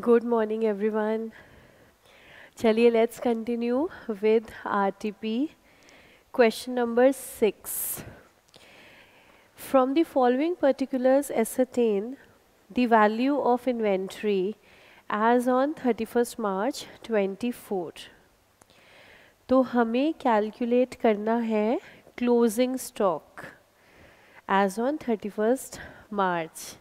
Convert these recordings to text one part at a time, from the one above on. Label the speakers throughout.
Speaker 1: Good morning everyone चलिए let's continue with RTP question number six from the following particulars ascertain the value of inventory as on thirty first March twenty four तो हमें calculate करना है closing stock as on thirty first March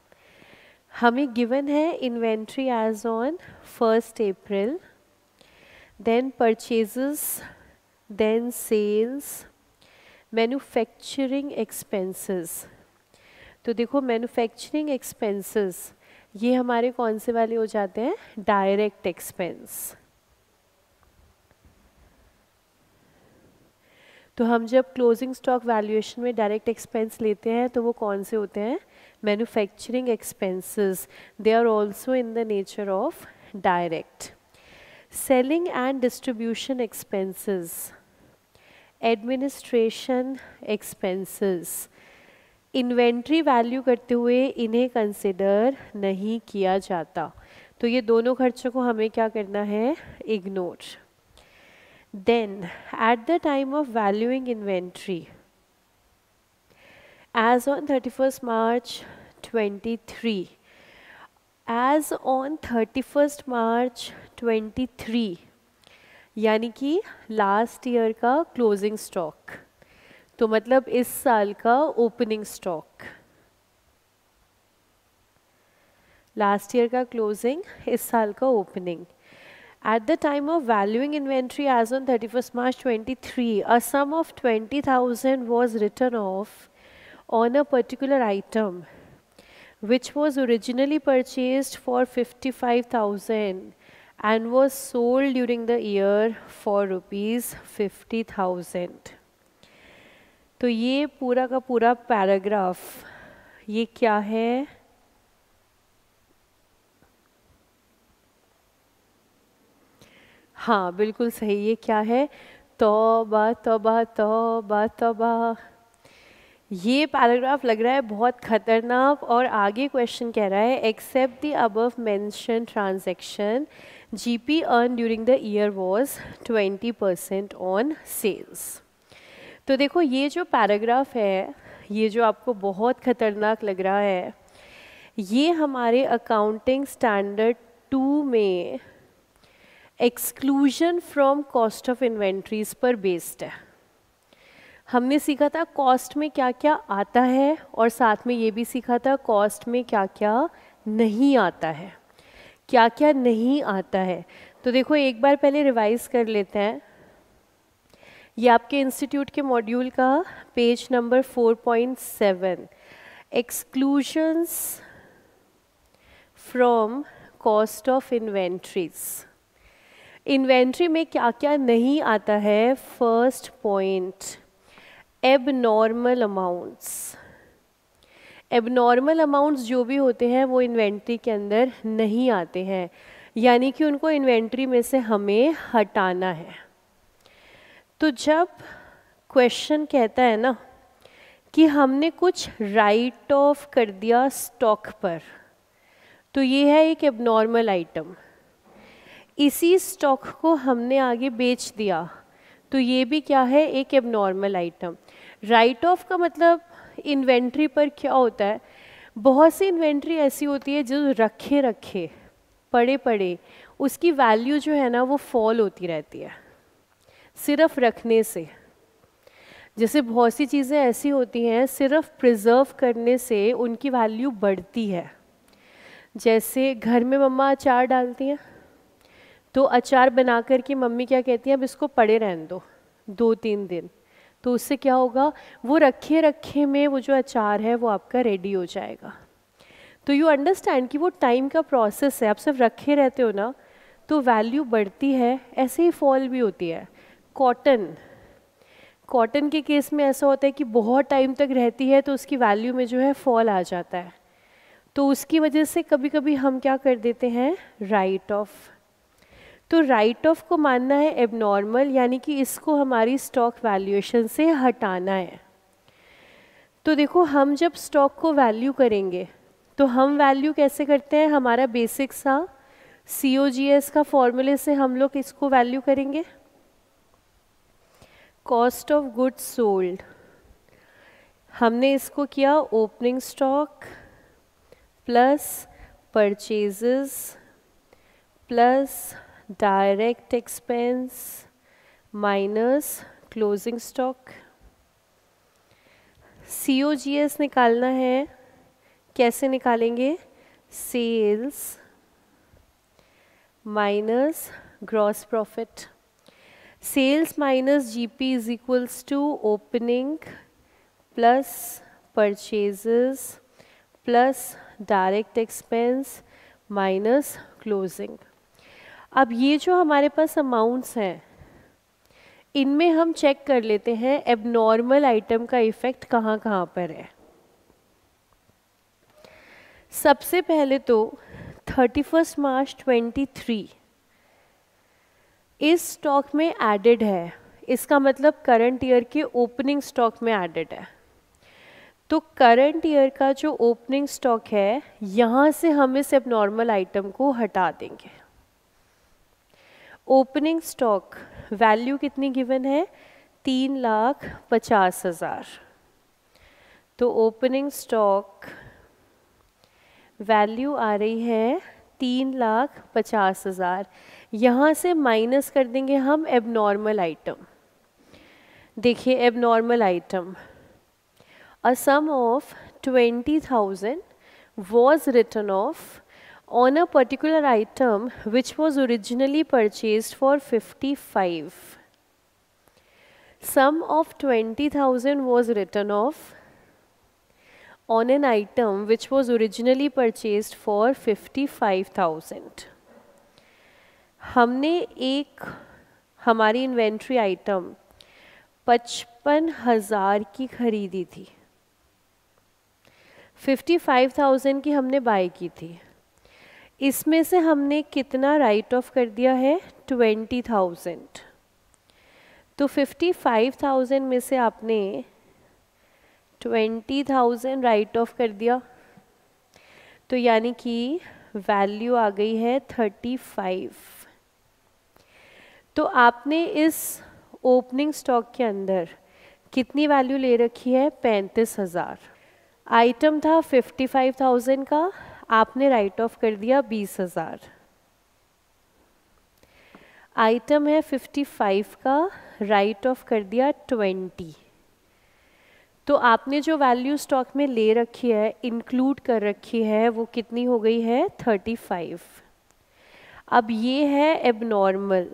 Speaker 1: हमें given है inventory as on first April then purchases then sales manufacturing expenses तो देखो manufacturing expenses ये हमारे कौन से वाले हो जाते हैं डायरेक्ट एक्सपेंस तो हम जब क्लोजिंग स्टॉक वैल्यूएशन में डायरेक्ट एक्सपेंस लेते हैं तो वो कौन से होते हैं manufacturing expenses they are also in the nature of direct selling and distribution expenses administration expenses inventory value करते हुए इन्हें कंसिडर नहीं किया जाता तो ये दोनों खर्चों को हमें क्या करना है ignore then at the time of valuing inventory as on 31st March 23 as on 31st March 23 yani ki last year ka closing stock to matlab is saal ka opening stock last year ka closing is saal ka opening at the time of valuing inventory as on 31st March 23 a sum of 20000 was written off on a particular item which was originally purchased for 55,000 and was sold during the year for rupees 50,000 तो ये पूरा का पूरा paragraph ये क्या है हाँ बिल्कुल सही ये क्या है तौबा तौबा तौबा तौबा ये पैराग्राफ लग रहा है बहुत ख़तरनाक और आगे क्वेश्चन कह रहा है except the above mention transaction GP earn during the year was 20 percent on sales तो देखो ये जो पैराग्राफ है ये जो आपको बहुत ख़तरनाक लग रहा है ये हमारे अकाउंटिंग स्टैंडर्ड टू में exclusion from cost of inventories पर बेस्ड है हमने सीखा था कॉस्ट में क्या क्या आता है और साथ में ये भी सीखा था कॉस्ट में क्या क्या नहीं आता है क्या क्या नहीं आता है तो देखो एक बार पहले रिवाइज कर लेते हैं ये आपके इंस्टीट्यूट के मॉड्यूल का page number 4.7 exclusions from cost of inventories inventory में क्या क्या नहीं आता है first point abnormal amounts abnormal amounts जो भी होते हैं वो इन्वेंट्री के अंदर नहीं आते हैं यानी कि उनको इन्वेंट्री में से हमें हटाना है तो जब क्वेश्चन कहता है ना कि हमने कुछ राइट ऑफ कर दिया स्टॉक पर तो ये है एक एबनॉर्मल आइटम इसी स्टॉक को हमने आगे बेच दिया तो ये भी क्या है एक एबनॉर्मल आइटम राइट ऑफ का मतलब इन्वेंट्री पर क्या होता है बहुत सी इन्वेंट्री ऐसी होती है जो रखे रखे पड़े पड़े उसकी वैल्यू जो है ना वो फॉल होती रहती है सिर्फ रखने से जैसे बहुत सी चीज़ें ऐसी होती हैं सिर्फ प्रिजर्व करने से उनकी वैल्यू बढ़ती है जैसे घर में मम्मा अचार डालती हैं तो अचार बना कर मम्मी क्या कहती हैं अब इसको पड़े रहने दो दो तीन दिन तो उससे क्या होगा वो रखे रखे में वो जो अचार है वो आपका रेडी हो जाएगा तो यू अंडरस्टैंड कि वो टाइम का प्रोसेस है आप सिर्फ रखे रहते हो ना तो वैल्यू बढ़ती है ऐसे ही फॉल भी होती है कॉटन कॉटन के केस में ऐसा होता है कि बहुत टाइम तक रहती है तो उसकी वैल्यू में जो है फॉल आ जाता है तो उसकी वजह से कभी कभी हम क्या कर देते हैं राइट ऑफ तो राइट ऑफ को मानना है एबनॉर्मल यानी कि इसको हमारी स्टॉक वैल्यूएशन से हटाना है तो देखो हम जब स्टॉक को वैल्यू करेंगे तो हम वैल्यू कैसे करते हैं हमारा बेसिक सा सी ओ जी एस का फॉर्मूले से हम लोग इसको वैल्यू करेंगे कॉस्ट ऑफ गुड्स सोल्ड हमने इसको किया opening stock plus purchases plus direct expense minus closing stock C O G S निकालना है कैसे निकालेंगे sales minus gross profit sales minus G P is equals to opening plus purchases plus direct expense minus closing अब ये जो हमारे पास amounts हैं इनमें हम चेक कर लेते हैं एबनॉर्मल आइटम का इफेक्ट कहाँ कहाँ पर है सबसे पहले तो 31 मार्च 23 इस स्टॉक में एडेड है इसका मतलब करंट ईयर के ओपनिंग स्टॉक में एडेड है तो करंट ईयर का जो ओपनिंग स्टॉक है यहाँ से हम इस एबनॉर्मल आइटम को हटा देंगे ओपनिंग स्टॉक वैल्यू कितनी गिवन है तीन लाख पचास हज़ार तो ओपनिंग स्टॉक वैल्यू आ रही है तीन लाख पचास हज़ार यहाँ से माइनस कर देंगे हम एबनॉर्मल आइटम देखिए abnormal item a sum of twenty thousand was return of on a particular item which was originally purchased for 55. Sum of 20,000 was written off on an item which was originally purchased for 55,000. हमने एक हमारी inventory item पचपन हज़ार की खरीदी थी 55,000 की हमने बाय की थी इसमें से हमने कितना राइट ऑफ कर दिया है ट्वेंटी थाउजेंड तो फिफ्टी फाइव थाउजेंड में से आपने ट्वेंटी थाउजेंड राइट ऑफ कर दिया तो यानी कि वैल्यू आ गई है थर्टी फाइव तो आपने इस ओपनिंग स्टॉक के अंदर कितनी वैल्यू ले रखी है पैंतीस हज़ार आइटम था फिफ्टी फाइव थाउजेंड का आपने राइट ऑफ कर दिया बीस हजार आइटम है फिफ्टी फाइव का राइट ऑफ कर दिया ट्वेंटी तो आपने जो वैल्यू स्टॉक में ले रखी है इंक्लूड कर रखी है वो कितनी हो गई है थर्टी फाइव अब ये है एबनॉर्मल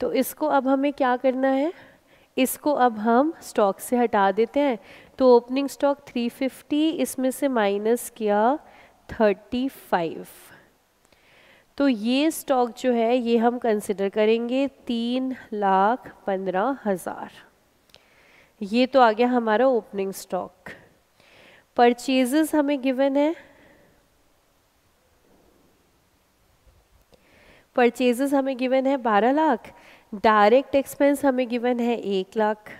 Speaker 1: तो इसको अब हमें क्या करना है इसको अब हम स्टॉक से हटा देते हैं तो ओपनिंग स्टॉक 350 इसमें से माइनस किया 35 तो ये स्टॉक जो है ये हम कंसिडर करेंगे तीन लाख पंद्रह हज़ार ये तो आ गया हमारा ओपनिंग स्टॉक परचेजेस हमें गिवन है परचेजेस हमें गिवन है बारह लाख डायरेक्ट एक्सपेंस हमें गिवन है एक लाख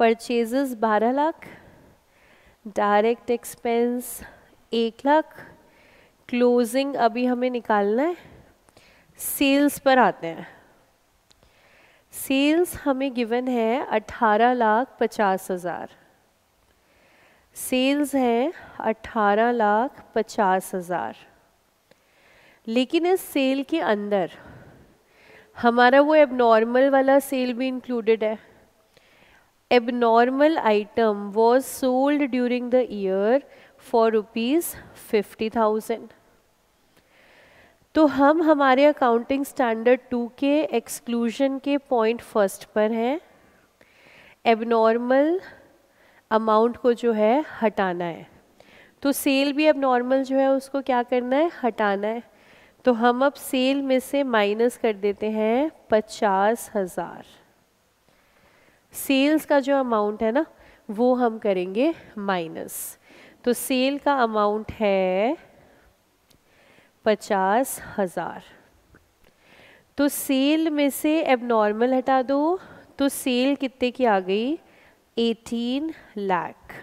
Speaker 1: परचेजेस बारह लाख डायरेक्ट एक्सपेंस एक लाख क्लोजिंग अभी हमें निकालना है सेल्स पर आते हैं सेल्स हमें गिवन है अट्ठारह लाख पचास हज़ार सेल्स है अठारह लाख पचास हज़ार लेकिन इस सेल के अंदर हमारा वो एबनॉर्मल वाला सेल भी इंक्लूडेड है abnormal item was sold during the year for rupees fifty thousand तो हम हमारे अकाउंटिंग स्टैंडर्ड टू के एक्सक्लूजन के पॉइंट फर्स्ट पर हैं एबनॉर्मल अमाउंट को जो है हटाना है तो सेल भी अब नॉर्मल जो है उसको क्या करना है हटाना है तो हम अब सेल में से माइनस कर देते हैं पचास हज़ार सेल्स का जो अमाउंट है ना वो हम करेंगे माइनस तो सेल का अमाउंट है पचास हज़ार तो सेल में से नॉर्मल हटा दो तो सेल कितने की आ गई एटीन लाख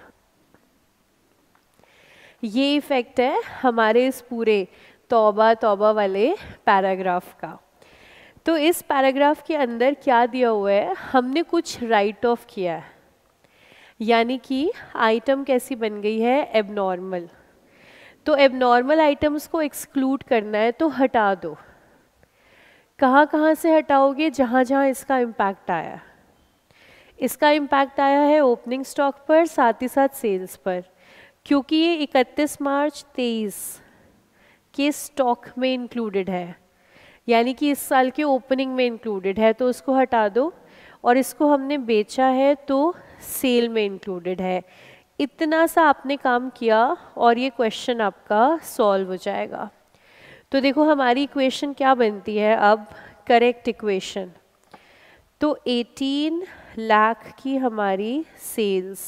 Speaker 1: ये इफ़ेक्ट है हमारे इस पूरे तौबा तौबा वाले पैराग्राफ का तो इस पैराग्राफ के अंदर क्या दिया हुआ है हमने कुछ राइट ऑफ किया है यानी कि आइटम कैसी बन गई है एबनॉर्मल तो एबनॉर्मल आइटम्स को एक्सक्लूड करना है तो हटा दो कहाँ कहाँ से हटाओगे जहाँ जहाँ इसका इम्पैक्ट आया इसका इम्पैक्ट आया है ओपनिंग स्टॉक पर साथ ही साथ सेल्स पर क्योंकि ये 31 मार्च 23 के स्टॉक में इंक्लूडेड है यानी कि इस साल के ओपनिंग में इंक्लूडेड है तो उसको हटा दो और इसको हमने बेचा है तो सेल में इंक्लूडेड है इतना सा आपने काम किया और ये क्वेश्चन आपका सॉल्व हो जाएगा तो देखो हमारी इक्वेशन क्या बनती है अब करेक्ट इक्वेशन तो 18 लाख की हमारी सेल्स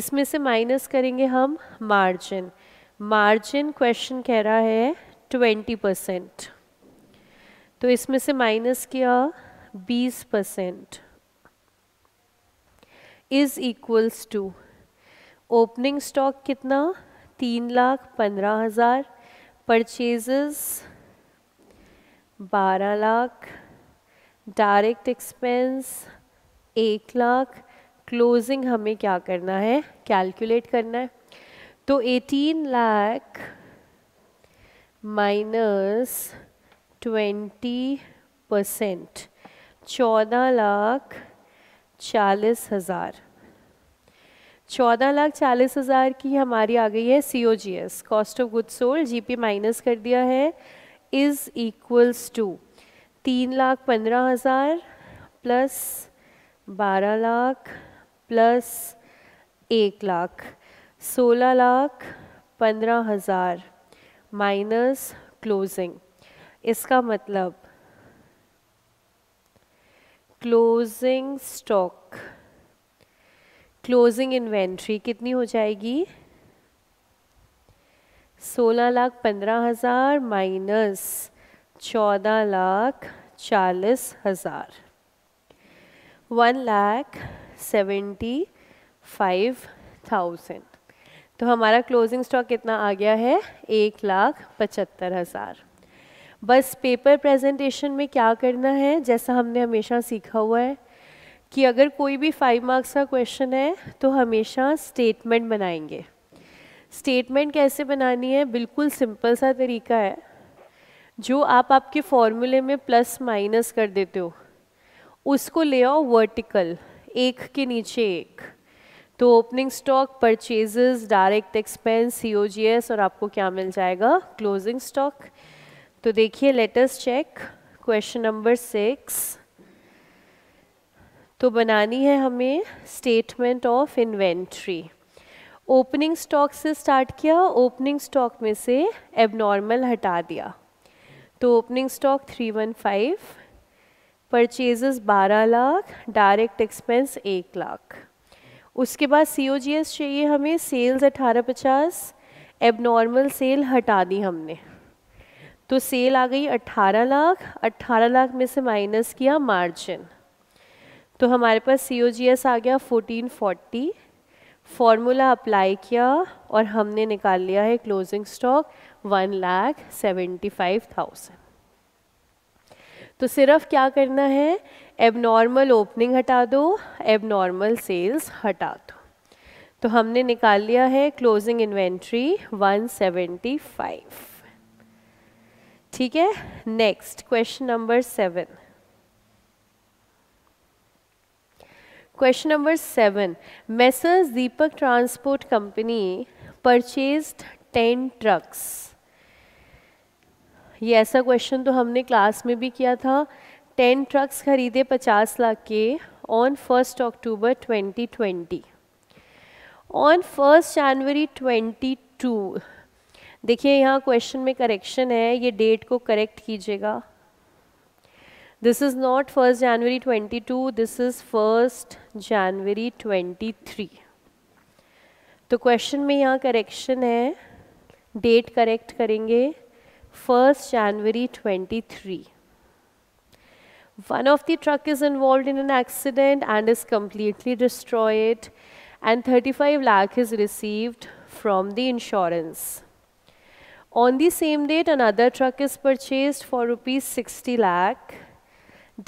Speaker 1: इसमें से माइनस करेंगे हम मार्जिन मार्जिन क्वेश्चन कह रहा है 20 परसेंट तो इसमें से माइनस किया बीस percent is equals to opening stock कितना तीन लाख पंद्रह हज़ार परचेजेस बारह लाख डायरेक्ट एक्सपेंस एक लाख क्लोजिंग हमें क्या करना है कैलकुलेट करना है तो eighteen lakh minus twenty percent चौदह लाख चालीस हज़ार चौदह लाख चालीस हज़ार की हमारी आ गई है C O G S cost of good sold G P minus कर दिया है इज़ इक्वल्स टू तीन लाख पंद्रह हज़ार प्लस बारह लाख प्लस एक लाख सोलह लाख पंद्रह हज़ार माइनस क्लोजिंग इसका मतलब क्लोजिंग स्टॉक क्लोजिंग इन्वेंट्री कितनी हो जाएगी सोलह लाख पंद्रह हज़ार माइनस चौदह लाख चालीस हज़ार one lakh seventy five thousand तो हमारा क्लोजिंग स्टॉक कितना आ गया है एक लाख पचहत्तर हज़ार बस पेपर प्रेजेंटेशन में क्या करना है जैसा हमने हमेशा सीखा हुआ है कि अगर कोई भी फाइव मार्क्स का क्वेश्चन है तो हमेशा स्टेटमेंट बनाएंगे स्टेटमेंट कैसे बनानी है बिल्कुल सिंपल सा तरीका है जो आप आपके फॉर्मूले में प्लस माइनस कर देते हो उसको ले आओ वर्टिकल एक के नीचे एक तो opening stock purchases direct expense C और आपको क्या मिल जाएगा क्लोजिंग स्टॉक तो देखिए latest check question number six तो बनानी है हमें statement of inventory opening stock से स्टार्ट किया ओपनिंग स्टॉक में से एबनॉर्मल हटा दिया तो ओपनिंग स्टॉक 315 परचेजेस बारह लाख डायरेक्ट एक्सपेंस एक लाख उसके बाद सी चाहिए हमें सेल्स अठारह पचास एबनॉर्मल सेल हटा दी हमने तो सेल आ गई 18 लाख 18 लाख में से माइनस किया मार्जिन तो हमारे पास सी ओ जी एस आ गया 1440 फॉर्मूला अप्लाई किया और हमने निकाल लिया है closing stock one lakh seventy five thousand तो सिर्फ क्या करना है एबनॉर्मल ओपनिंग हटा दो एबनॉर्मल सेल्स हटा दो तो हमने निकाल लिया है क्लोजिंग इन्वेंट्री 175 ठीक है next question number seven question number seven messrs Deepak transport company purchased ten trucks ये ऐसा क्वेश्चन तो हमने क्लास में भी किया था टेन ट्रक्स खरीदे पचास लाख के on first October 2020 on first January 22 देखिए यहाँ क्वेश्चन में करेक्शन है ये डेट को करेक्ट कीजिएगा this is not first January 22 this is first January 23 तो क्वेश्चन में यहाँ करेक्शन है डेट करेक्ट करेंगे first January 23 one of the truck is involved in an accident and is completely destroyed and 35 lakh is received from the insurance On the same date, another truck is purchased for rupees 60 lakh.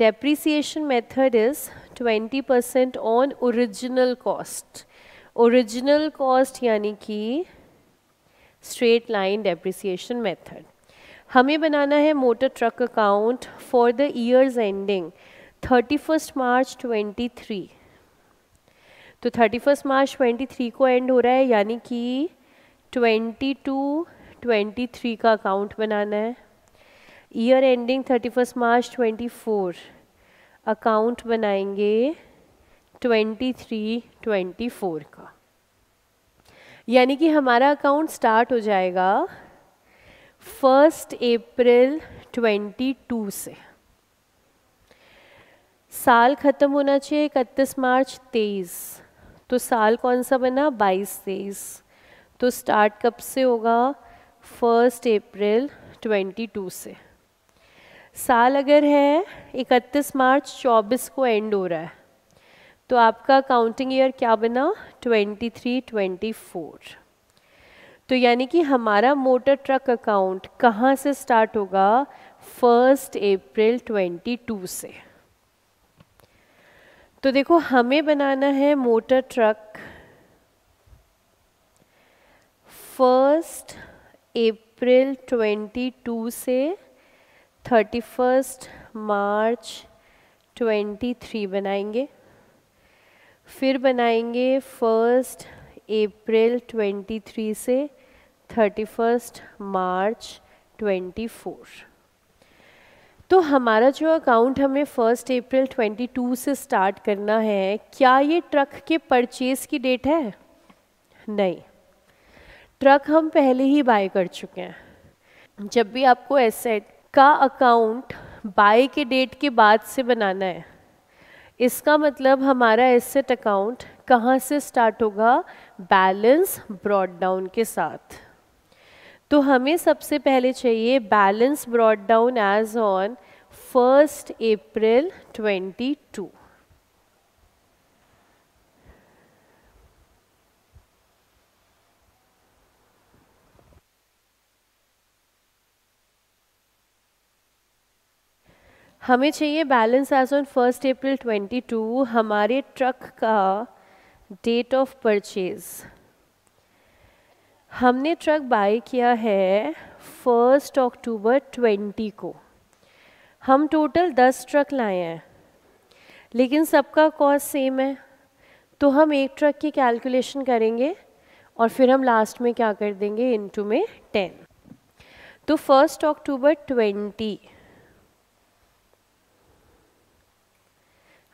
Speaker 1: Depreciation method is 20% on original cost. Original cost yani ki straight line depreciation method. हमें बनाना है motor truck account for the years ending 31 March 23. तो 31 March 23 को and हो रहा है यानी कि 22 2023 का अकाउंट बनाना है ईयर एंडिंग 31 मार्च 24 अकाउंट बनाएंगे 23 24 का यानी कि हमारा अकाउंट स्टार्ट हो जाएगा फर्स्ट अप्रैल 22 से साल ख़त्म होना चाहिए इकतीस मार्च 23 तो साल कौन सा बना 22 तेईस तो स्टार्ट कब से होगा फर्स्ट अप्रैल 22 से साल अगर है 31 मार्च 24 को एंड हो रहा है तो आपका काउंटिंग ईयर क्या बना 23 24 तो यानी कि हमारा मोटर ट्रक अकाउंट कहाँ से स्टार्ट होगा फर्स्ट अप्रैल 22 से तो देखो हमें बनाना है मोटर ट्रक फर्स्ट अप्रैल 22 से 31 मार्च 23 बनाएंगे फिर बनाएंगे फर्स्ट अप्रैल 23 से 31 मार्च 24 तो हमारा जो अकाउंट हमें फर्स्ट अप्रैल 22 से स्टार्ट करना है क्या ये ट्रक के परचेज़ की डेट है नहीं ट्रक हम पहले ही बाय कर चुके हैं जब भी आपको एसेट का अकाउंट बाय के डेट के बाद से बनाना है इसका मतलब हमारा एसेट अकाउंट कहाँ से स्टार्ट होगा बैलेंस ब्रॉड डाउन के साथ तो हमें सबसे पहले चाहिए balance brought down as on first April 22 हमें चाहिए balance as on first April 22 हमारे ट्रक का डेट ऑफ परचेज हमने ट्रक बाई किया है फर्स्ट अक्टूबर 20 को हम टोटल 10 ट्रक लाए हैं लेकिन सबका कॉस्ट सेम है तो हम एक ट्रक की कैलकुलेशन करेंगे और फिर हम लास्ट में क्या कर देंगे इनटू में 10 तो फर्स्ट अक्टूबर 20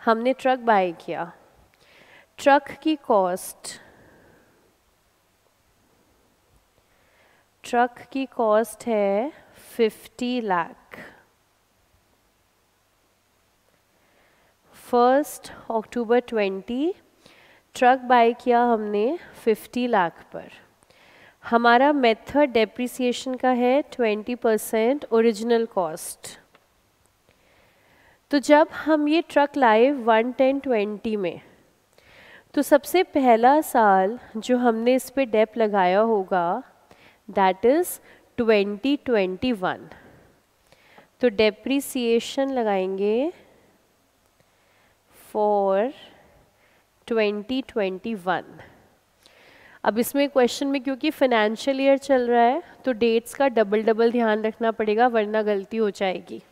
Speaker 1: हमने ट्रक बाय किया ट्रक की कॉस्ट ट्रक की कॉस्ट है fifty lakh first October twenty truck buy किया हमने फिफ्टी लाख पर हमारा मेथड डेप्रिसिएशन का है ट्वेंटी परसेंट ओरिजिनल कॉस्ट तो जब हम ये ट्रक लाए वन टेन ट्वेंटी में तो सबसे पहला साल जो हमने इस पर डेप लगाया होगा that is twenty twenty one तो डेप्रिसिएशन लगाएंगे फॉर ट्वेंटी ट्वेंटी वन अब इसमें क्वेश्चन में क्योंकि फाइनेंशियल ईयर चल रहा है तो डेट्स का डबल डबल ध्यान रखना पड़ेगा वरना गलती हो जाएगी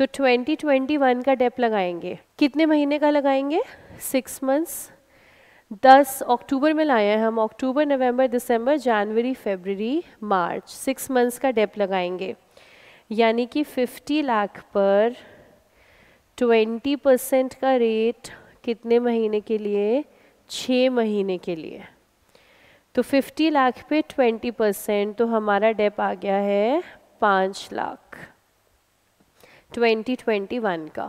Speaker 1: तो 2021 का डेप लगाएंगे कितने महीने का लगाएंगे सिक्स मंथ्स दस अक्टूबर में लाए हैं हम October November December January February March six months का डेप लगाएंगे यानी कि 50 लाख पर 20 परसेंट का रेट कितने महीने के लिए छः महीने के लिए तो 50 लाख पे 20 परसेंट तो हमारा डेप आ गया है पाँच लाख 2021 का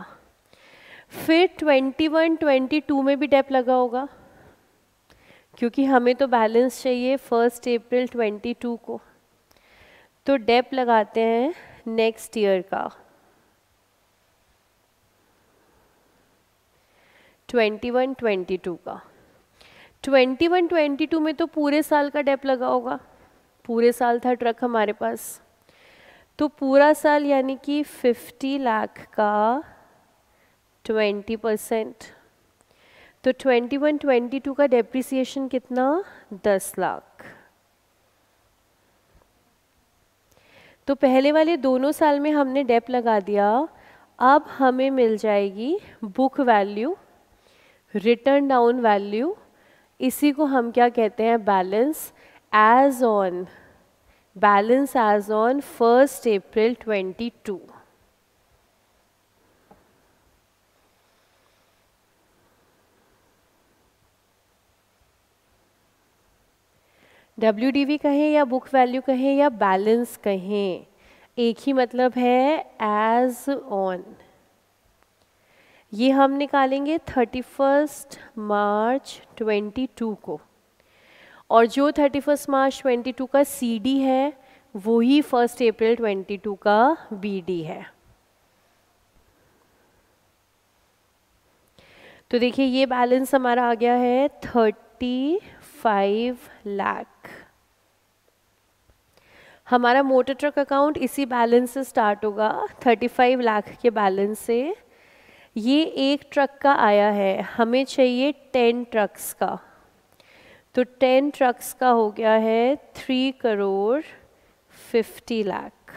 Speaker 1: फिर 21, 22 में भी डेप लगा होगा क्योंकि हमें तो बैलेंस चाहिए फर्स्ट अप्रैल 22 को तो डेप लगाते हैं नेक्स्ट ईयर का 21, 22 का 21, 22 में तो पूरे साल का डेप लगा होगा पूरे साल था ट्रक हमारे पास तो पूरा साल यानी कि 50 लाख का 20 परसेंट तो 21 22 का डेप्रिसिएशन कितना 10 लाख तो पहले वाले दोनों साल में हमने डेप लगा दिया अब हमें मिल जाएगी book value written down value इसी को हम क्या कहते हैं balance as on balance as on 1st April 22. W D V कहें या बुक वैल्यू कहें या बैलेंस कहें एक ही मतलब है एज ऑन ये हम निकालेंगे thirty first March twenty two को और जो thirty first March twenty two का सी डी है वही फर्स्ट अप्रैल ट्वेंटी टू का बी डी है तो देखिए ये बैलेंस हमारा आ गया है थर्टी फाइव लाख हमारा मोटर ट्रक अकाउंट इसी बैलेंस से स्टार्ट होगा थर्टी फाइव लाख के बैलेंस से ये एक ट्रक का आया है हमें चाहिए टेन ट्रक्स का तो टेन ट्रक्स का हो गया है थ्री करोड़ फिफ्टी लाख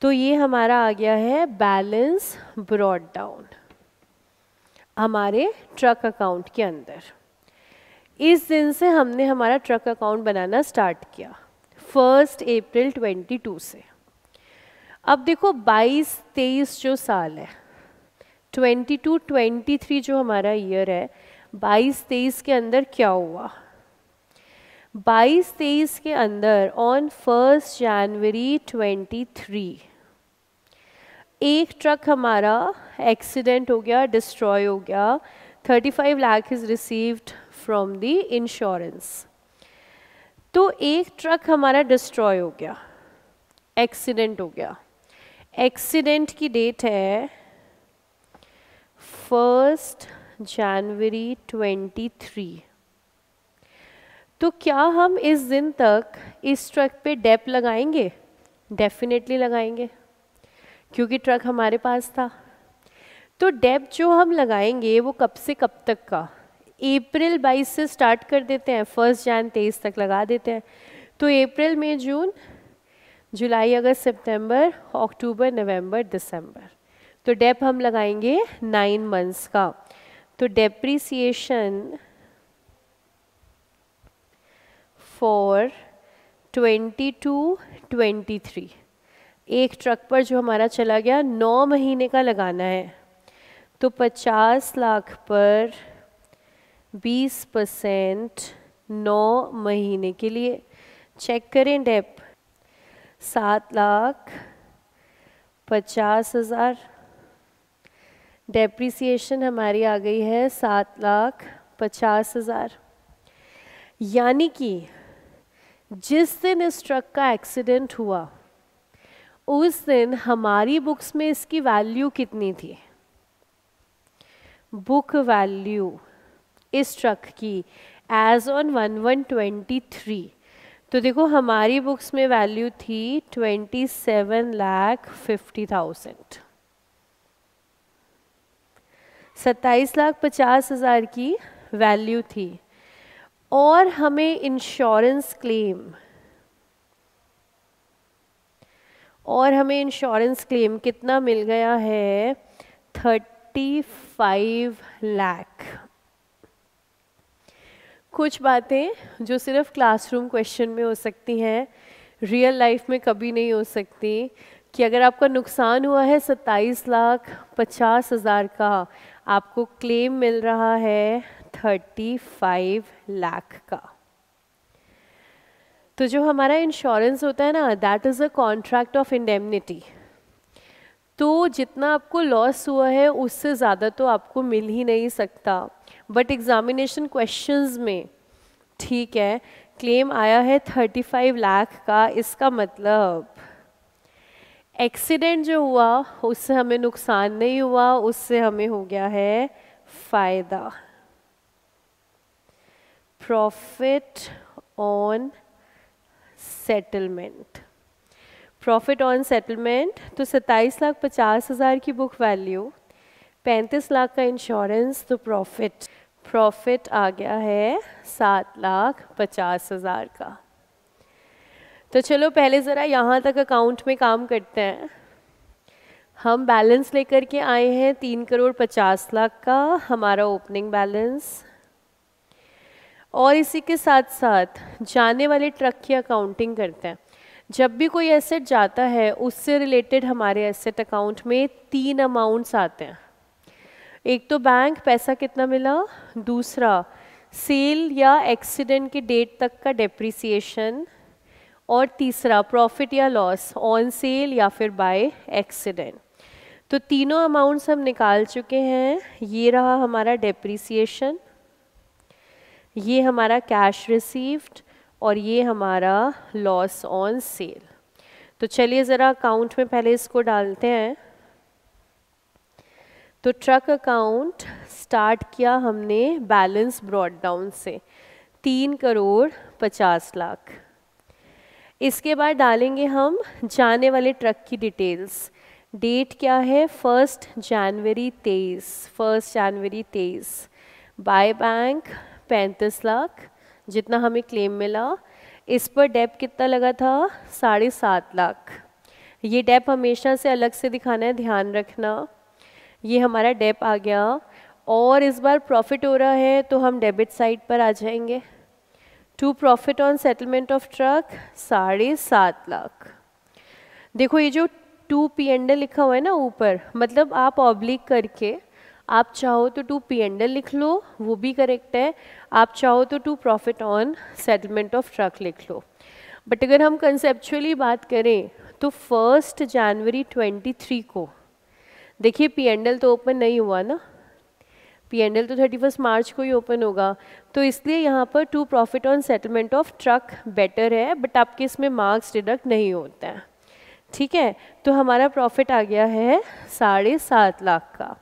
Speaker 1: तो ये हमारा आ गया है बैलेंस ब्रॉड डाउन हमारे ट्रक अकाउंट के अंदर इस दिन से हमने हमारा ट्रक अकाउंट बनाना स्टार्ट किया फर्स्ट अप्रैल 22 से अब देखो 22 23 जो साल है ट्वेंटी टू ट्वेंटी थ्री जो हमारा ईयर है बाईस तेईस के अंदर क्या हुआ बाईस तेईस के अंदर on first January twenty three एक ट्रक हमारा एक्सीडेंट हो गया डिस्ट्रॉय हो गया thirty five lakh is received from the insurance तो एक ट्रक हमारा डिस्ट्रॉय हो गया एक्सीडेंट हो गया एक्सीडेंट की डेट है फर्स्ट जनवरी 23 तो क्या हम इस दिन तक इस ट्रक पे डेप लगाएंगे डेफिनेटली लगाएंगे क्योंकि ट्रक हमारे पास था तो डेप जो हम लगाएंगे वो कब से कब तक का अप्रैल 22 से स्टार्ट कर देते हैं फर्स्ट जैन 23 तक लगा देते हैं तो अप्रैल मई जून जुलाई अगस्त सितंबर अक्टूबर नवंबर दिसंबर तो डेप हम लगाएंगे नाइन मंथ्स का तो डेप्रिसिएशन फॉर ट्वेंटी थ्री एक ट्रक पर जो हमारा चला गया नौ महीने का लगाना है तो पचास लाख पर बीस परसेंट नौ महीने के लिए चेक करें डेप सात लाख पचास हज़ार डेप्रिसिएशन हमारी आ गई है सात लाख पचास हज़ार यानी कि जिस दिन इस ट्रक का एक्सीडेंट हुआ उस दिन हमारी बुक्स में इसकी वैल्यू कितनी थी बुक वैल्यू इस ट्रक की as on one one twenty three तो देखो हमारी बुक्स में वैल्यू थी twenty seven lakh fifty thousand सत्ताईस लाख पचास हज़ार की वैल्यू थी और हमें इंश्योरेंस क्लेम और हमें इंश्योरेंस क्लेम कितना मिल गया है थर्टी फाइव लैख कुछ बातें जो सिर्फ क्लासरूम क्वेश्चन में हो सकती हैं रियल लाइफ में कभी नहीं हो सकती कि अगर आपका नुकसान हुआ है सत्ताईस लाख पचास हज़ार का आपको क्लेम मिल रहा है थर्टी फाइव लाख का तो जो हमारा इंश्योरेंस होता है ना that is a contract of indemnity तो जितना आपको लॉस हुआ है उससे ज़्यादा तो आपको मिल ही नहीं सकता बट एग्ज़ामिनेशन क्वेश्चंस में ठीक है क्लेम आया है थर्टी फाइव लाख का इसका मतलब एक्सीडेंट जो हुआ उससे हमें नुकसान नहीं हुआ उससे हमें हो गया है फायदा profit on settlement profit on settlement तो सत्ताईस लाख पचास हज़ार की बुक वैल्यू पैंतीस लाख का इंश्योरेंस तो प्रॉफिट प्रॉफिट आ गया है सात लाख पचास हज़ार का तो चलो पहले ज़रा यहाँ तक अकाउंट में काम करते हैं हम बैलेंस लेकर के आए हैं तीन करोड़ पचास लाख का हमारा ओपनिंग बैलेंस और इसी के साथ साथ जाने वाले ट्रक की अकाउंटिंग करते हैं जब भी कोई एसेट जाता है उससे रिलेटेड हमारे एसेट अकाउंट में तीन अमाउंट्स आते हैं एक तो बैंक पैसा कितना मिला दूसरा सेल या एक्सीडेंट के डेट तक का डेप्रिसिएशन और तीसरा प्रॉफिट या लॉस ऑन सेल या फिर बाय एक्सीडेंट तो तीनों अमाउंट्स हम निकाल चुके हैं ये रहा हमारा डेप्रिसिएशन ये हमारा कैश रिसीव्ड और ये हमारा लॉस ऑन सेल तो चलिए ज़रा अकाउंट में पहले इसको डालते हैं तो ट्रक अकाउंट स्टार्ट किया हमने बैलेंस ब्रॉड डाउन से तीन करोड़ पचास लाख इसके बाद डालेंगे हम जाने वाले ट्रक की डिटेल्स डेट क्या है फर्स्ट जनवरी तेईस फर्स्ट जनवरी तेईस बाय बैंक पैंतीस लाख जितना हमें क्लेम मिला इस पर डेप कितना लगा था साढ़े सात लाख ये डेप हमेशा से अलग से दिखाना है ध्यान रखना ये हमारा डेप आ गया और इस बार प्रॉफिट हो रहा है तो हम डेबिट साइड पर आ जाएंगे to profit on settlement of truck साढ़े सात लाख देखो ये जो टू पी एंडल लिखा हुआ है ना ऊपर मतलब आप ऑब्लिक करके आप चाहो तो टू पी एंडल लिख लो वो भी करेक्ट है आप चाहो तो to profit on settlement of truck लिख लो बट अगर हम कंसेप्चुअली बात करें तो फर्स्ट जनवरी 23 को देखिए पी एंडल तो ओपन नहीं हुआ ना पीएनएल तो थर्टी फर्स्ट मार्च को ही ओपन होगा तो इसलिए यहाँ पर to profit on settlement of truck better है बट आपके इसमें मार्क्स डिडक्ट नहीं होते हैं ठीक है तो हमारा प्रॉफिट आ गया है साढ़े सात लाख का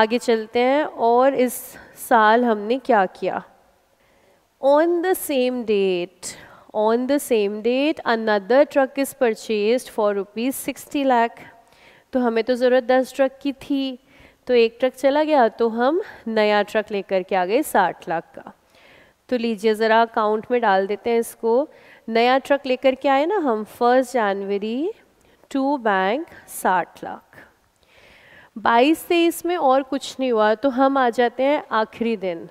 Speaker 1: आगे चलते हैं और इस साल हमने क्या किया on the same date on the same date another truck is purchase for rupees sixty lakh तो हमें तो ज़रूरत दस ट्रक की थी तो एक ट्रक चला गया तो हम नया ट्रक लेकर के आ गए साठ लाख का तो लीजिए ज़रा अकाउंट में डाल देते हैं इसको नया ट्रक लेकर के आए ना हम फर्स्ट जनवरी टू बैंक साठ लाख बाईस तेईस में और कुछ नहीं हुआ तो हम आ जाते हैं आखिरी दिन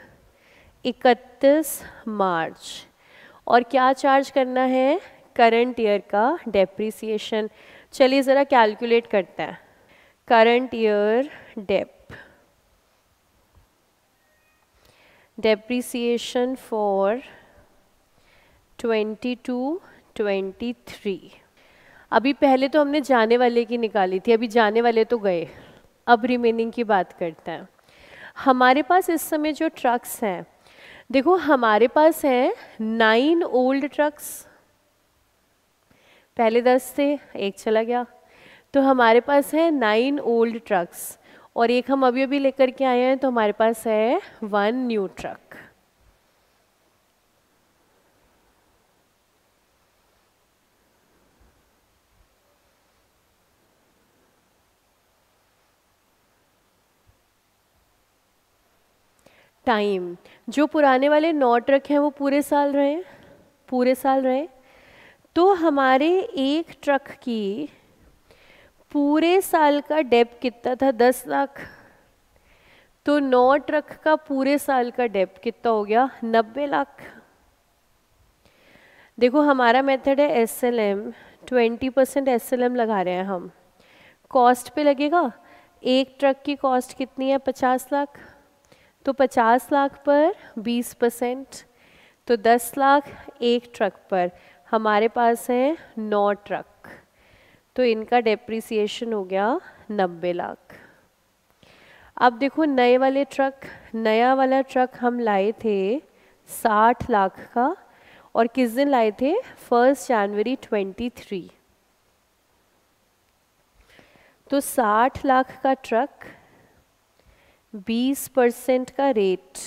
Speaker 1: इकतीस मार्च और क्या चार्ज करना है करंट ईयर का डेप्रिसिएशन चलिए ज़रा कैलकुलेट करते हैं current year for twenty two 22 23 अभी पहले तो हमने जाने वाले की निकाली थी अभी जाने वाले तो गए अब रिमेनिंग की बात करते हैं हमारे पास इस समय जो ट्रक्स हैं देखो हमारे पास हैं नाइन ओल्ड ट्रक्स पहले दस थे एक चला गया तो हमारे पास हैं नाइन ओल्ड ट्रक्स और एक हम अभी अभी लेकर के आए हैं तो हमारे पास है वन न्यू ट्रक टाइम जो पुराने वाले नौ ट्रक हैं वो पूरे साल रहे पूरे साल रहे तो हमारे एक ट्रक की पूरे साल का डेप कितना था दस लाख तो नौ ट्रक का पूरे साल का डेप कितना हो गया नब्बे लाख देखो हमारा मेथड है S L M twenty percent S L M लगा रहे हैं हम कॉस्ट पे लगेगा एक ट्रक की कॉस्ट कितनी है पचास लाख तो पचास लाख पर बीस परसेंट तो दस लाख एक ट्रक पर हमारे पास है नौ ट्रक तो इनका डेप्रिसिएशन हो गया नब्बे लाख अब देखो नए वाले ट्रक नया वाला ट्रक हम लाए थे साठ लाख का और किस दिन लाए थे फर्स्ट जनवरी ट्वेंटी थ्री तो साठ लाख का ट्रक बीस परसेंट का रेट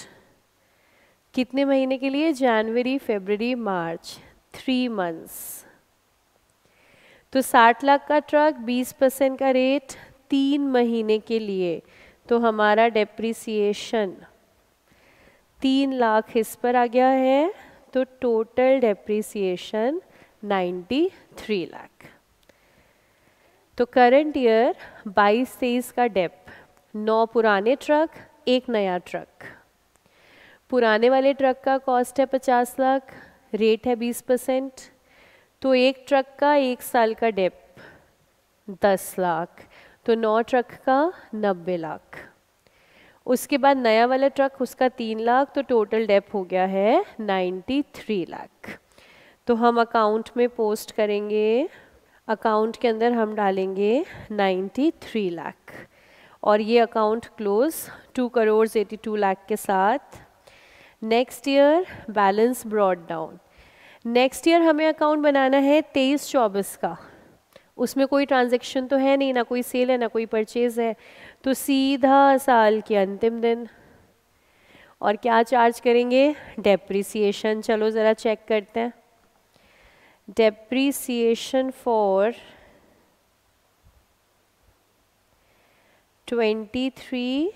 Speaker 1: कितने महीने के लिए जनवरी फरवरी मार्च थ्री मंथ्स तो 60 लाख का ट्रक 20 परसेंट का रेट तीन महीने के लिए तो हमारा डेप्रिसिएशन तीन लाख इस पर आ गया है तो टोटल डेप्रिसिएशन 93 लाख तो करंट ईयर 22 तेईस का डेप नौ पुराने ट्रक एक नया ट्रक पुराने वाले ट्रक का कॉस्ट है 50 लाख रेट है 20 परसेंट तो एक ट्रक का एक साल का डेप दस लाख तो नौ ट्रक का नब्बे लाख उसके बाद नया वाला ट्रक उसका तीन लाख तो टोटल डेप हो गया है नाइन्टी थ्री लाख तो हम अकाउंट में पोस्ट करेंगे अकाउंट के अंदर हम डालेंगे नाइन्टी थ्री लाख और ये account close to crore eighty two lakh के साथ next year balance brought down next year हमें अकाउंट बनाना है तेईस चौबीस का उसमें कोई ट्रांजेक्शन तो है नहीं ना कोई सेल है ना कोई परचेज है तो सीधा साल के अंतिम दिन और क्या चार्ज करेंगे डेप्रिसिएशन चलो ज़रा चेक करते हैं डेप्रिसिएशन फॉर 23,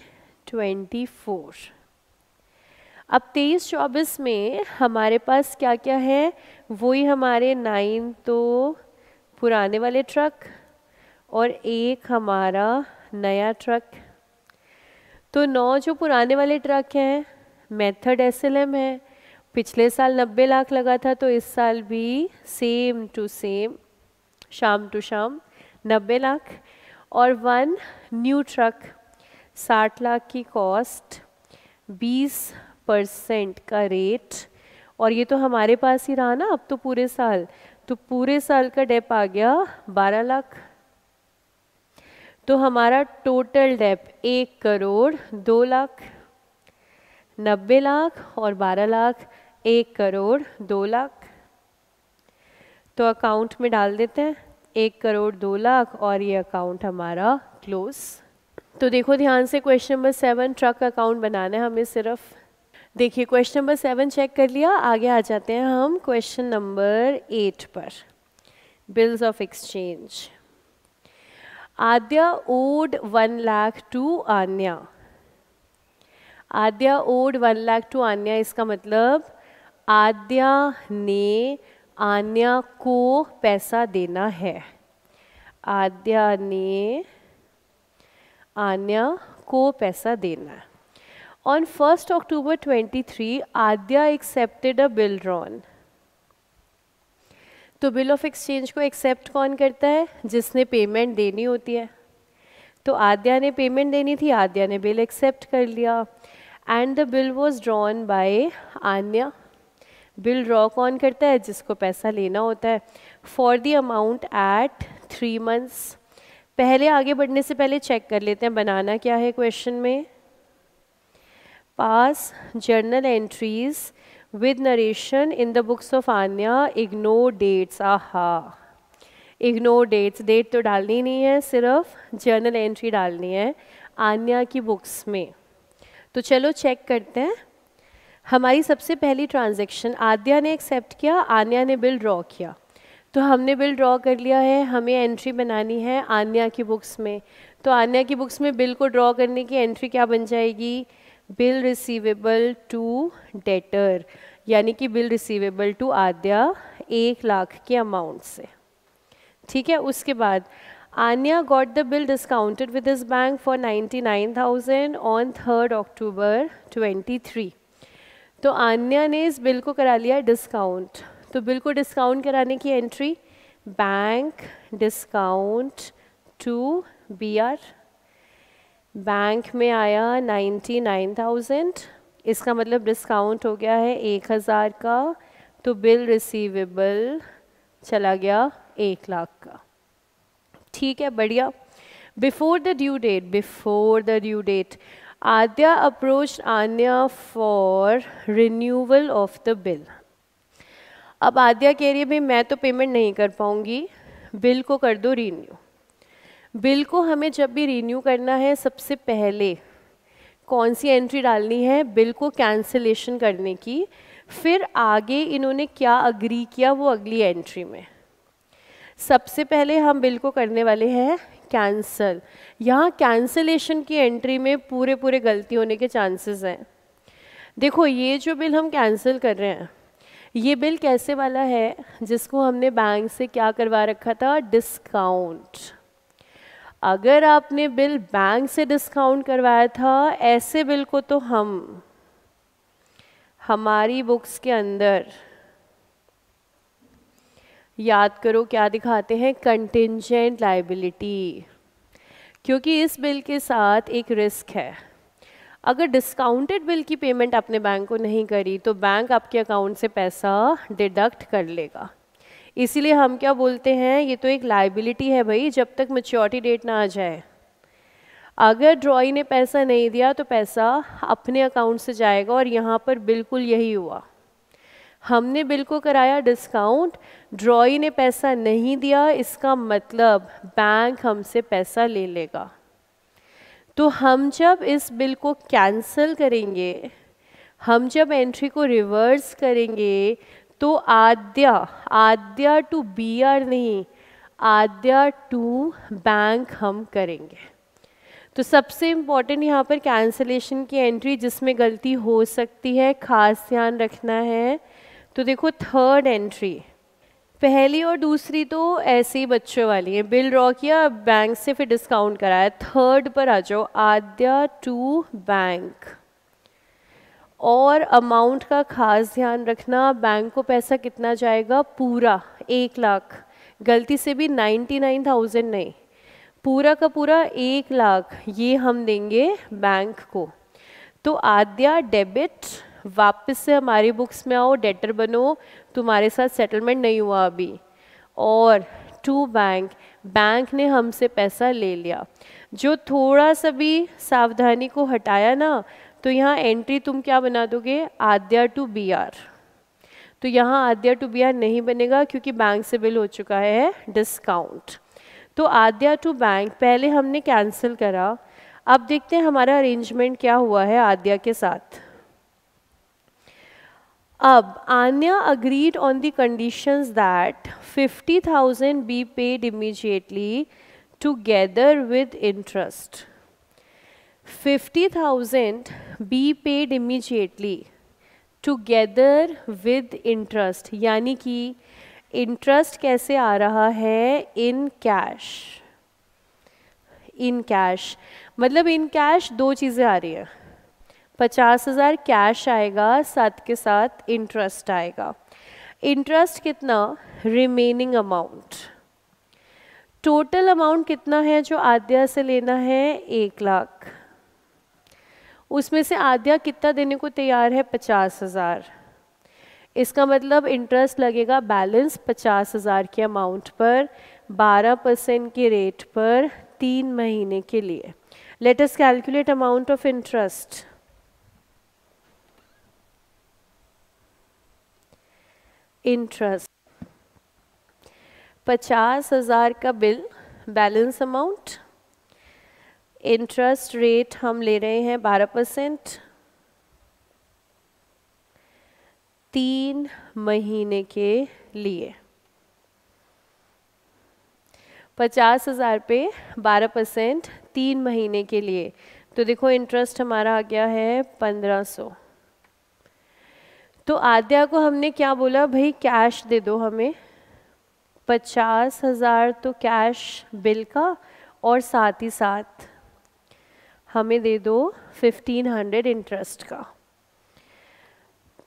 Speaker 1: अब तेईस चौबीस में हमारे पास क्या क्या है वही हमारे नाइन तो पुराने वाले ट्रक और एक हमारा नया ट्रक तो नौ जो पुराने वाले ट्रक हैं मेथड एसएलएम है पिछले साल नब्बे लाख लगा था तो इस साल भी same to same same to same नब्बे लाख और वन न्यू ट्रक साठ लाख की कॉस्ट बीस परसेंट का रेट और ये तो हमारे पास ही रहा ना अब तो पूरे साल तो पूरे साल का डेप आ गया बारह लाख तो हमारा टोटल डेप एक करोड़ दो लाख नब्बे लाख और बारह लाख एक करोड़ दो लाख तो अकाउंट में डाल देते हैं एक करोड़ दो लाख और ये अकाउंट हमारा क्लोज तो देखो ध्यान से question number seven truck account बनाना है हमें सिर्फ देखिए क्वेश्चन नंबर सेवन चेक कर लिया आगे आ जाते हैं हम क्वेश्चन नंबर एट पर bills of exchange Aadya owed one lakh to Anya Aadya owed one lakh to Anya इसका मतलब आद्या ने आन्या को पैसा देना है आद्या ने आन्या को पैसा देना है On 1st October 23, Adya accepted a bill drawn. तो बिल ऑफ एक्सचेंज को एक्सेप्ट कौन करता है जिसने पेमेंट देनी होती है तो आद्या ने पेमेंट देनी थी आद्या ने बिल एक्सेप्ट कर लिया and the bill was drawn by Anya bill draw कौन करता है जिसको पैसा लेना होता है for the amount at three months पहले आगे बढ़ने से पहले चेक कर लेते हैं बनाना क्या है क्वेश्चन में pass journal entries with narration in the books of Anya, ignore dates Aha. Ignore dates date तो डालनी नहीं है सिर्फ जर्नल एंट्री डालनी है आन्या की बुक्स में तो चलो चेक करते हैं हमारी सबसे पहली ट्रांजैक्शन आद्या ने एक्सेप्ट किया आन्या ने बिल ड्रॉ किया तो हमने बिल ड्रॉ कर लिया है हमें एंट्री बनानी है आन्या की बुक्स में तो आन्या की बुक्स में बिल को ड्रॉ करने की एंट्री क्या बन जाएगी बिल रिसीवेबल टू डेटर यानी कि बिल रिसीवेबल टू आद्या एक लाख के अमाउंट से ठीक है उसके बाद Anya got the bill discounted with this bank for 99,000 on third October 23 तो आन्या ने इस बिल को करा लिया डिस्काउंट तो बिल को डिस्काउंट कराने की entry bank discount to B R bank में आया नाइन्टी नाइन थाउजेंड इसका मतलब डिस्काउंट हो गया है एक हज़ार का तो बिल रिसीवेबल चला गया एक लाख का ठीक है बढ़िया before the due date before the due date Aadya approach Anya for renewal of the bill अब आद्या कह रही है भाई मैं तो पेमेंट नहीं कर पाऊँगी बिल को कर दो रिन्यू बिल को हमें जब भी रीन्यू करना है सबसे पहले कौन सी एंट्री डालनी है बिल को कैंसिलेशन करने की फिर आगे इन्होंने क्या अग्री किया वो अगली एंट्री में सबसे पहले हम बिल को करने वाले हैं कैंसल यहाँ कैंसिलेशन की एंट्री में पूरे पूरे गलती होने के चांसेस हैं देखो ये जो बिल हम कैंसिल कर रहे हैं ये बिल कैसे वाला है जिसको हमने बैंक से क्या करवा रखा था डिस्काउंट अगर आपने बिल बैंक से डिस्काउंट करवाया था ऐसे बिल को तो हम हमारी बुक्स के अंदर याद करो क्या दिखाते हैं कंटिजेंट लाइबिलिटी क्योंकि इस बिल के साथ एक रिस्क है अगर डिस्काउंटेड बिल की पेमेंट आपने बैंक को नहीं करी तो बैंक आपके अकाउंट से पैसा डिडक्ट कर लेगा इसीलिए हम क्या बोलते हैं ये तो एक लाइबिलिटी है भाई जब तक मच्योरिटी डेट ना आ जाए अगर ड्रॉई ने पैसा नहीं दिया तो पैसा अपने अकाउंट से जाएगा और यहाँ पर बिल्कुल यही हुआ हमने बिल को कराया डिस्काउंट ड्रॉई ने पैसा नहीं दिया इसका मतलब बैंक हमसे पैसा ले लेगा तो हम जब इस बिल को कैंसिल करेंगे हम जब एंट्री को रिवर्स करेंगे तो Aadya Aadya to B R नहीं आद्या टू बैंक हम करेंगे तो सबसे इम्पॉर्टेंट यहाँ पर कैंसलेशन की एंट्री जिसमें गलती हो सकती है खास ध्यान रखना है तो देखो थर्ड एंट्री पहली और दूसरी तो ऐसे ही बच्चों वाली है बिल ड्रॉ किया बैंक से फिर डिस्काउंट कराया थर्ड पर आ जाओ आद्या टू बैंक और अमाउंट का ख़ास ध्यान रखना बैंक को पैसा कितना जाएगा पूरा एक लाख गलती से भी नाइन्टी नाइन थाउजेंड नहीं पूरा का पूरा एक लाख ये हम देंगे बैंक को तो आद्या डेबिट वापस से हमारी बुक्स में आओ डेटर बनो तुम्हारे साथ सेटलमेंट नहीं हुआ अभी और टू बैंक बैंक ने हमसे पैसा ले लिया जो थोड़ा सा भी सावधानी को हटाया ना तो यहाँ एंट्री तुम क्या बना दोगे आद्या टू बी आर तो यहाँ आद्या टू बी आर नहीं बनेगा क्योंकि बैंक से बिल हो चुका है डिस्काउंट तो आद्या टू बैंक पहले हमने कैंसिल करा अब देखते हैं हमारा अरेंजमेंट क्या हुआ है आद्या के साथ अब Anya agreed on the conditions that 50,000 be paid immediately together with interest fifty thousand be paid immediately together with interest यानी कि इंटरेस्ट कैसे आ रहा है इन कैश इन कैश मतलब इन कैश दो चीज़ें आ रही हैं पचास हज़ार कैश आएगा साथ के साथ इंटरेस्ट आएगा इंटरेस्ट कितना रिमेनिंग अमाउंट टोटल अमाउंट कितना है जो आद्या से लेना है एक लाख उसमें से आध्या कितना देने को तैयार है पचास हज़ार इसका मतलब इंटरेस्ट लगेगा बैलेंस पचास हज़ार के अमाउंट पर बारह परसेंट के रेट पर तीन महीने के लिए let us calculate amount of interest interest पचास हज़ार का bill balance amount interest rate हम ले रहे हैं बारह परसेंट तीन महीने के लिए पचास हज़ार पे बारह परसेंट तीन महीने के लिए तो देखो इंटरेस्ट हमारा आ गया है पंद्रह सो तो आद्या को हमने क्या बोला भाई कैश दे दो हमें पचास हज़ार तो कैश बिल का और साथ ही साथ हमें दे दो 1500 इंटरेस्ट का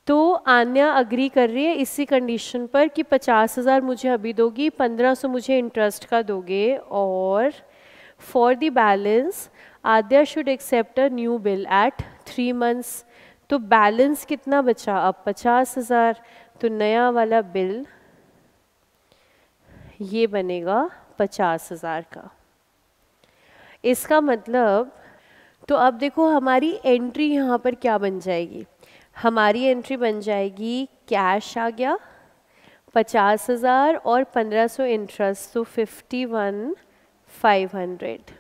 Speaker 1: तो आन्या अग्री कर रही है इसी कंडीशन पर कि पचास हज़ार मुझे अभी दोगी पंद्रह मुझे इंटरेस्ट का दोगे और for the balance Aadya should accept a new bill at three months तो बैलेंस कितना बचा अब पचास हज़ार तो नया वाला बिल ये बनेगा पचास हज़ार का इसका मतलब तो अब देखो हमारी एंट्री यहाँ पर क्या बन जाएगी हमारी एंट्री बन जाएगी कैश आ गया पचास हज़ार और पंद्रह सौ इंटरेस्ट तो फिफ्टी वन फाइव हंड्रेड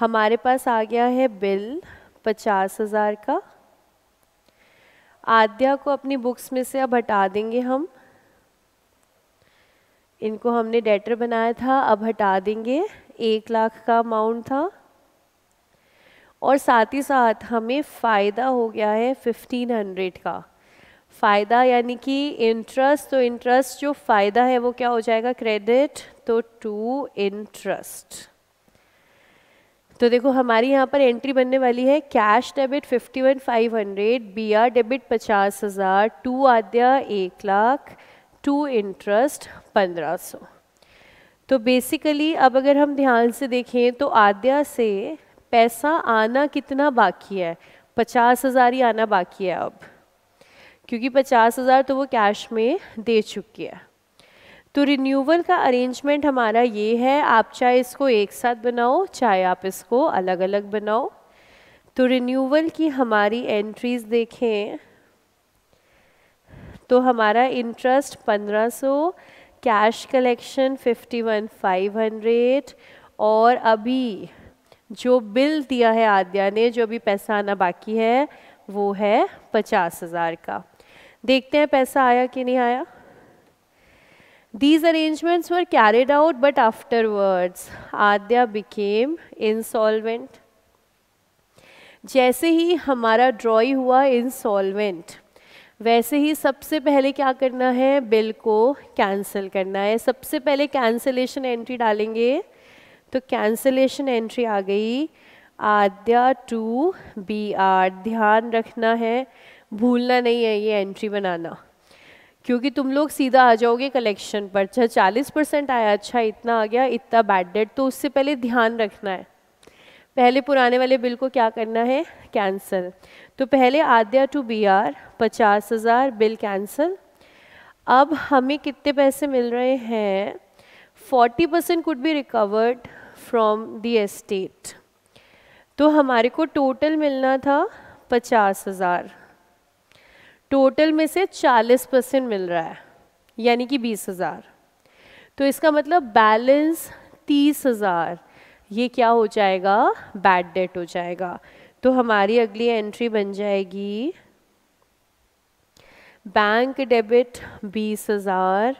Speaker 1: हमारे पास आ गया है बिल पचास हज़ार का आद्या को अपनी बुक्स में से अब हटा देंगे हम इनको हमने डेटर बनाया था अब हटा देंगे एक लाख का अमाउंट था और साथ ही साथ हमें फ़ायदा हो गया है 1500 का फ़ायदा यानी कि इंटरेस्ट तो इंटरेस्ट जो फ़ायदा है वो क्या हो जाएगा क्रेडिट तो टू इंटरेस्ट तो देखो हमारी यहाँ पर एंट्री बनने वाली है cash debit fifty one five hundred B R debit पचास हज़ार टू आद्या एक लाख टू इंटरेस्ट पंद्रह सौ तो बेसिकली अब अगर हम ध्यान से देखें तो आद्या से पैसा आना कितना बाकी है पचास हज़ार ही आना बाकी है अब क्योंकि पचास हज़ार तो वो कैश में दे चुकी है तो रिन्यूअल का अरेंजमेंट हमारा ये है आप चाहे इसको एक साथ बनाओ चाहे आप इसको अलग अलग बनाओ तो रिन्यूअल की हमारी एंट्रीज देखें तो हमारा इंटरेस्ट 1500 कैश कलेक्शन 51500 और अभी जो बिल दिया है आद्या ने जो अभी पैसा आना बाकी है वो है पचास हज़ार का देखते हैं पैसा आया कि नहीं आया these arrangements were carried out but afterwards Aadya became insolvent जैसे ही हमारा ड्रॉई हुआ इंसॉल्वेंट वैसे ही सबसे पहले क्या करना है बिल को कैंसिल करना है सबसे पहले कैंसिलेशन एंट्री डालेंगे तो कैंसलेशन एंट्री आ गई आद्या टू बी आर ध्यान रखना है भूलना नहीं है ये एंट्री बनाना क्योंकि तुम लोग सीधा आ जाओगे कलेक्शन पर अच्छा चालीस परसेंट आया अच्छा इतना आ गया इतना बैड डेट तो उससे पहले ध्यान रखना है पहले पुराने वाले बिल को क्या करना है कैंसिल तो पहले आद्या टू बी आर पचास हज़ार बिल कैंसिल अब हमें कितने पैसे मिल रहे हैं forty percent could be recovered from the estate तो हमारे को टोटल मिलना था पचास हज़ार टोटल में से चालीस परसेंट मिल रहा है यानी कि बीस हज़ार तो इसका मतलब बैलेंस तीस हज़ार ये क्या हो जाएगा बैड डेट हो जाएगा तो हमारी अगली एंट्री बन जाएगी बैंक डेबिट बीस हज़ार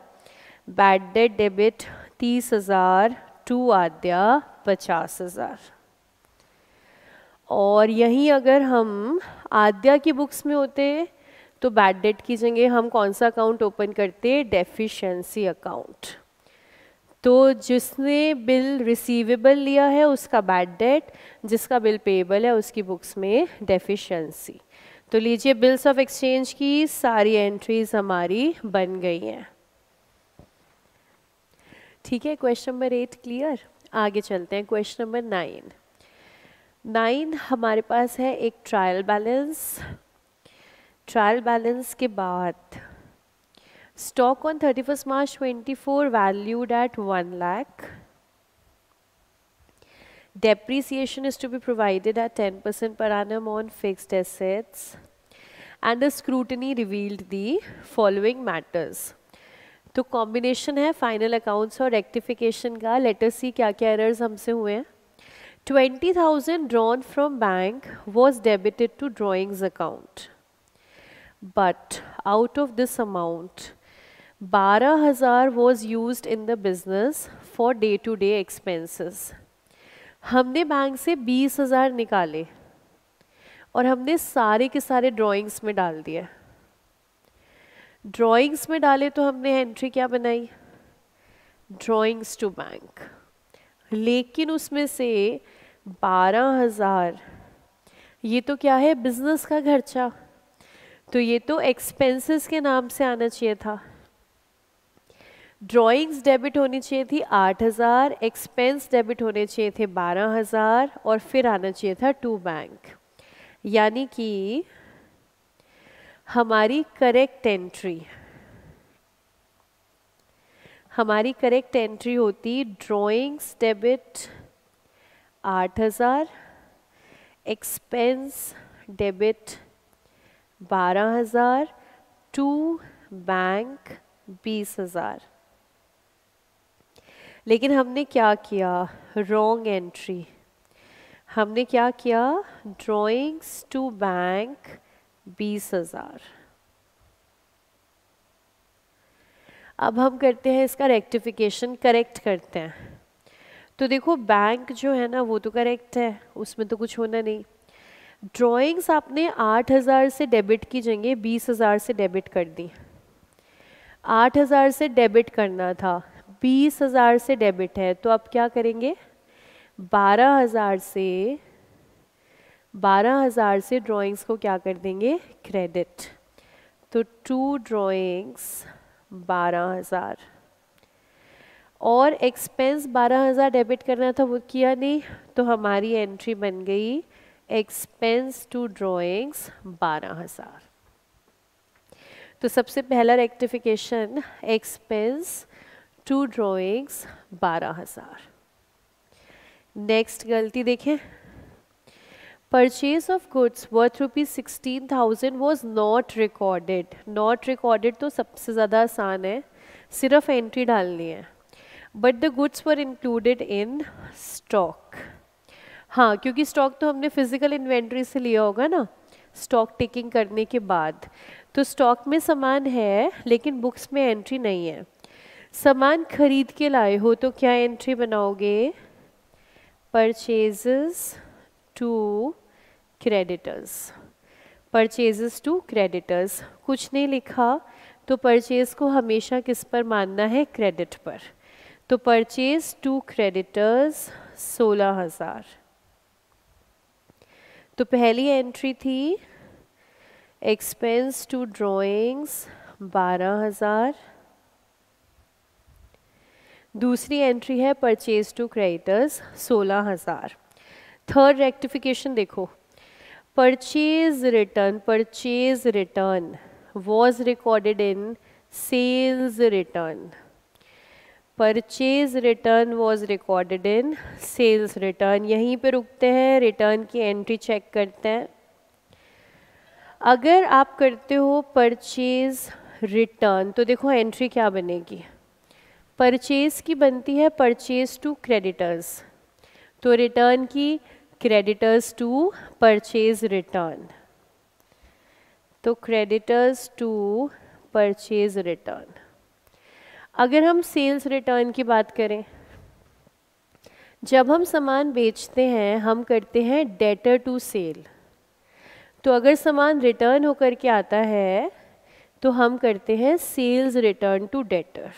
Speaker 1: बैड डेट डेबिट तीस हज़ार टू आद्या पचास हज़ार और यहीं अगर हम आद्या की बुक्स में होते तो बैड डेट की जगह हम कौन सा अकाउंट ओपन करते डेफिशिएंसी अकाउंट तो जिसने बिल रिसीवेबल लिया है उसका बैड डेट जिसका बिल पेबल है उसकी बुक्स में डेफिशिएंसी तो लीजिए बिल्स ऑफ एक्सचेंज की सारी एंट्रीज हमारी बन गई हैं ठीक है क्वेश्चन नंबर एट क्लियर आगे चलते हैं क्वेश्चन नंबर नाइन नाइन हमारे पास है एक ट्रायल बैलेंस ट्रायल बैलेंस के बाद stock on thirty first March twenty four valued at one lakh depreciation is to be provided at 10% per annum on fixed assets and the scrutiny revealed the following matters तो combination है final accounts और rectification का let's see क्या क्या errors हमसे हुए हैं twenty thousand drawn from bank was debited to drawings account but out of this amount बारह हज़ार was use in the business for day to day expenses हमने बैंक से बीस हज़ार निकाले और हमने सारे के सारे ड्रॉइंग्स में डाल दिया ड्राइंग्स में डाले तो हमने एंट्री क्या बनाई ड्राइंग्स टू बैंक लेकिन उसमें से बारह हज़ार ये तो क्या है बिजनेस का खर्चा तो ये तो एक्सपेंसेस के नाम से आना चाहिए था ड्राइंग्स डेबिट होनी चाहिए थी आठ हज़ार एक्सपेंस डेबिट होने चाहिए थे बारह हज़ार और फिर आना चाहिए था टू बैंक यानी कि हमारी करेक्ट एंट्री हमारी करेक्ट एंट्री होती ड्राइंग्स डेबिट आठ हज़ार एक्सपेंस डेबिट बारह हज़ार टू बैंक बीस हज़ार लेकिन हमने क्या किया रॉन्ग एंट्री हमने क्या किया ड्राइंग्स टू बैंक बीस हजार अब हम करते हैं इसका रेक्टिफिकेशन करेक्ट करते हैं तो देखो बैंक जो है ना वो तो करेक्ट है उसमें तो कुछ होना नहीं ड्राइंग्स आपने आठ हज़ार से डेबिट की जगह बीस हज़ार से डेबिट कर दी आठ हज़ार से डेबिट करना था बीस हज़ार से डेबिट है तो अब क्या करेंगे बारह हज़ार से बारह हज़ार से ड्राइंग्स को क्या कर देंगे क्रेडिट तो टू ड्राइंग्स बारह हज़ार और एक्सपेंस बारह हज़ार डेबिट करना था वो किया नहीं तो हमारी एंट्री बन गई एक्सपेंस टू ड्राइंग्स बारह हज़ार तो सबसे पहला रेक्टिफिकेशन एक्सपेंस टू ड्राइंग्स बारह हज़ार नेक्स्ट गलती देखें purchase of goods worth rupees sixteen thousand was not recorded not recorded तो सबसे ज़्यादा आसान है सिर्फ एंट्री डालनी है but the goods were included in stock हाँ क्योंकि स्टॉक तो हमने फिजिकल इन्वेंट्री से लिया होगा ना स्टॉक टेकिंग करने के बाद तो स्टॉक में सामान है लेकिन बुक्स में एंट्री नहीं है सामान खरीद के लाए हो तो क्या एंट्री बनाओगे purchase to creditors purchases to creditors कुछ ने लिखा तो परचेज को हमेशा किस पर मानना है क्रेडिट पर तो परचेज टू क्रेडिटर्स सोलह हज़ार तो पहली एंट्री थी एक्सपेंस टू ड्राइंग्स बारह हज़ार दूसरी एंट्री है परचेज टू क्रेडिटर्स सोलह हज़ार थर्ड रेक्टिफिकेशन देखो purchase return purchase return was recorded in sales return purchase return was recorded in sales return यहीं पर रुकते हैं रिटर्न की एंट्री चेक करते हैं अगर आप करते हो परचेज रिटर्न तो देखो एंट्री क्या बनेगी परचेज की बनती है परचेज टू क्रेडिटर्स तो रिटर्न की creditors to purchase return तो creditors to purchase return अगर हम sales return की बात करें जब हम सामान बेचते हैं हम करते हैं डेटर टू सेल तो अगर सामान रिटर्न होकर के आता है तो हम करते हैं सेल्स रिटर्न टू डेटर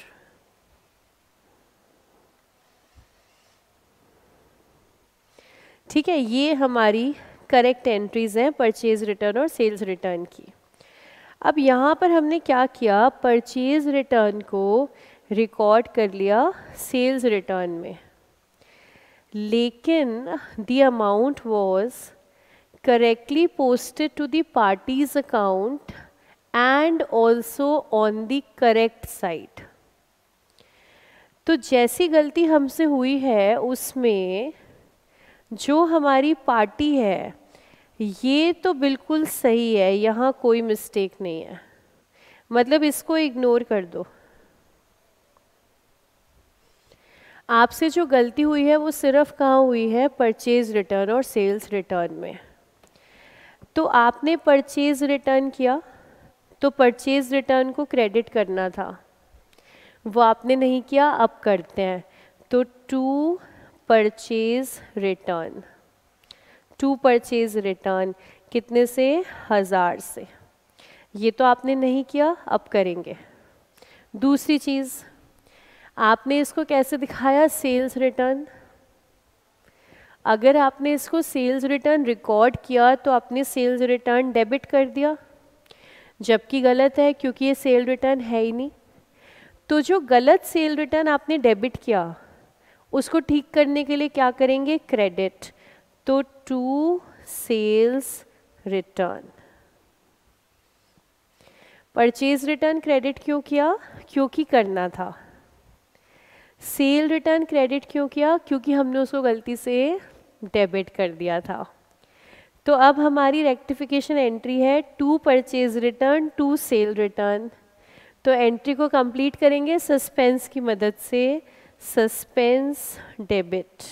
Speaker 1: ठीक है ये हमारी करेक्ट एंट्रीज़ हैं परचेज रिटर्न और सेल्स रिटर्न की अब यहाँ पर हमने क्या किया परचेज रिटर्न को रिकॉर्ड कर लिया सेल्स रिटर्न में लेकिन the amount was correctly posted to the parties account and also on the correct side तो जैसी गलती हमसे हुई है उसमें जो हमारी पार्टी है ये तो बिल्कुल सही है यहाँ कोई मिस्टेक नहीं है मतलब इसको इग्नोर कर दो आपसे जो गलती हुई है वो सिर्फ कहाँ हुई है परचेज रिटर्न और सेल्स रिटर्न में तो आपने परचेज रिटर्न किया तो परचेज रिटर्न को क्रेडिट करना था वो आपने नहीं किया अब करते हैं तो to purchase return to purchase return कितने से हज़ार से ये तो आपने नहीं किया अब करेंगे दूसरी चीज़ आपने इसको कैसे दिखाया सेल्स रिटर्न अगर आपने इसको सेल्स रिटर्न रिकॉर्ड किया तो आपने सेल्स रिटर्न डेबिट कर दिया जबकि गलत है क्योंकि ये सेल रिटर्न है ही नहीं तो जो गलत सेल रिटर्न आपने डेबिट किया उसको ठीक करने के लिए क्या करेंगे क्रेडिट तो to sales return purchase return credit क्यों किया क्योंकि करना था सेल रिटर्न क्रेडिट क्यों किया क्योंकि हमने उसको गलती से डेबिट कर दिया था तो अब हमारी रेक्टिफिकेशन एंट्री है to purchase return to sale return तो एंट्री को कंप्लीट करेंगे सस्पेंस की मदद से सस्पेंस डेबिट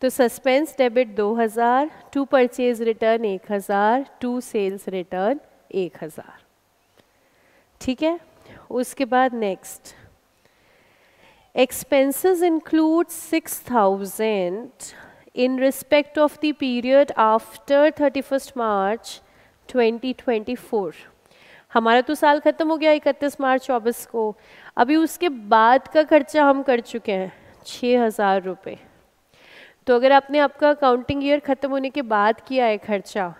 Speaker 1: तो suspense debit 2000, to purchase return 1000, to sales return 1000, ठीक है उसके बाद next expenses include 6000 in respect of the period after 31 March 2024 हमारा तो साल ख़त्म हो गया इकतीस मार्च चौबीस को अभी उसके बाद का खर्चा हम कर चुके हैं छः हज़ार रुपये तो अगर आपने आपका अकाउंटिंग ईयर ख़त्म होने के बाद किया है खर्चा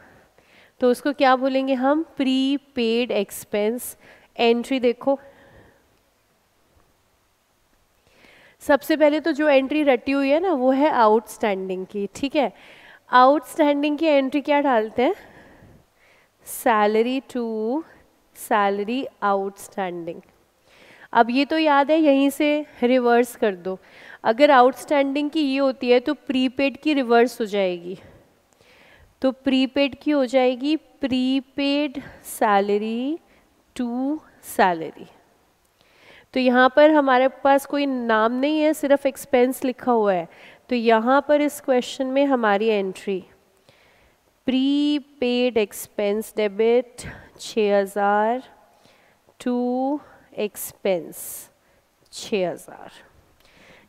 Speaker 1: तो उसको क्या बोलेंगे हम प्री पेड एक्सपेंस एंट्री देखो सबसे पहले तो जो एंट्री रटी हुई है ना वो है आउटस्टैंडिंग की ठीक है आउटस्टैंडिंग की एंट्री क्या डालते हैं सैलरी टू सैलरी आउटस्टैंडिंग अब ये तो याद है यहीं से रिवर्स कर दो अगर आउटस्टैंडिंग की ये होती है तो प्रीपेड की रिवर्स हो जाएगी तो प्रीपेड की हो जाएगी प्रीपेड सैलरी टू सैलरी तो यहाँ पर हमारे पास कोई नाम नहीं है सिर्फ एक्सपेंस लिखा हुआ है तो यहाँ पर इस क्वेश्चन में हमारी entry prepaid expense debit छः हज़ार टू एक्सपेंस छः हज़ार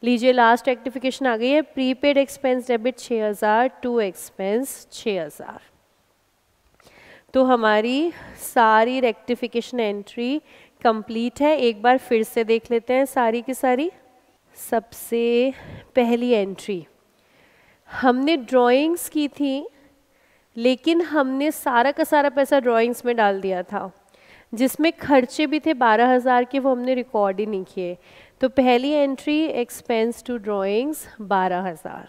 Speaker 1: लीजिए लास्ट रेक्टिफिकेशन आ गई है प्रीपेड एक्सपेंस डेबिट छः हज़ार टू एक्सपेंस छः हज़ार तो हमारी सारी रेक्टिफिकेशन एंट्री कंप्लीट है एक बार फिर से देख लेते हैं सारी की सारी सबसे पहली एंट्री हमने ड्राइंग्स की थी लेकिन हमने सारा का सारा पैसा ड्राइंग्स में डाल दिया था जिसमें खर्चे भी थे बारह हज़ार के वो हमने रिकॉर्ड ही नहीं किए तो पहली एंट्री एक्सपेंस टू ड्राइंग्स बारह हज़ार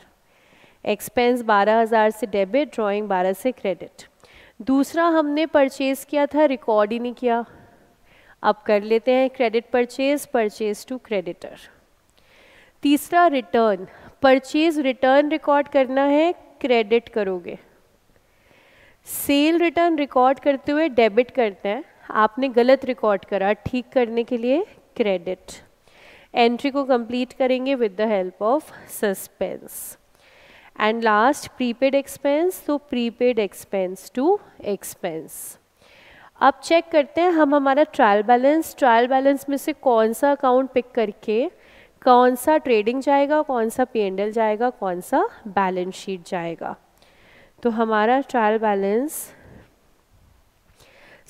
Speaker 1: एक्सपेंस बारह हज़ार से डेबिट ड्राइंग बारह से क्रेडिट दूसरा हमने परचेज़ किया था रिकॉर्ड ही नहीं किया अब कर लेते हैं credit purchase purchase to creditor तीसरा रिटर्न परचेज रिटर्न रिकॉर्ड करना है क्रेडिट करोगे सेल रिटर्न रिकॉर्ड करते हुए डेबिट करते हैं आपने गलत रिकॉर्ड करा ठीक करने के लिए क्रेडिट एंट्री को कंप्लीट करेंगे with the help of suspense and last prepaid expense तो प्रीपेड एक्सपेंस टू एक्सपेंस अब चेक करते हैं हम हमारा ट्रायल बैलेंस ट्रायल बैलेंस में से कौन सा अकाउंट पिक करके कौन सा ट्रेडिंग जाएगा कौन सा पी जाएगा कौन सा बैलेंस शीट जाएगा तो हमारा ट्रायल बैलेंस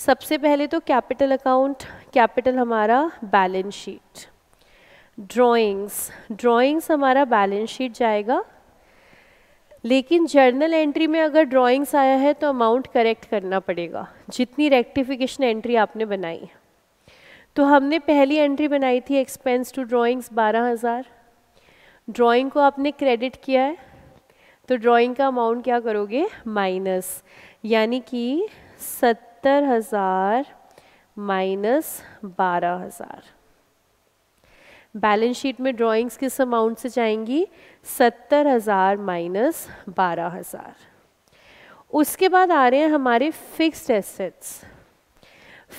Speaker 1: सबसे पहले तो कैपिटल अकाउंट कैपिटल हमारा बैलेंस शीट ड्राइंग्स ड्राइंग्स हमारा बैलेंस शीट जाएगा लेकिन जर्नल एंट्री में अगर ड्राइंग्स आया है तो अमाउंट करेक्ट करना पड़ेगा जितनी रेक्टिफिकेशन एंट्री आपने बनाई तो हमने पहली एंट्री बनाई थी एक्सपेंस टू ड्राइंग्स बारह हज़ार ड्राइंग को आपने क्रेडिट किया है तो ड्राइंग का अमाउंट क्या करोगे माइनस यानी कि सत्तर हज़ार माइनस बारह हज़ार बैलेंस शीट में ड्राइंग्स किस अमाउंट से जाएंगी सत्तर हज़ार माइनस बारह हज़ार उसके बाद आ रहे हैं हमारे फिक्स्ड एसेट्स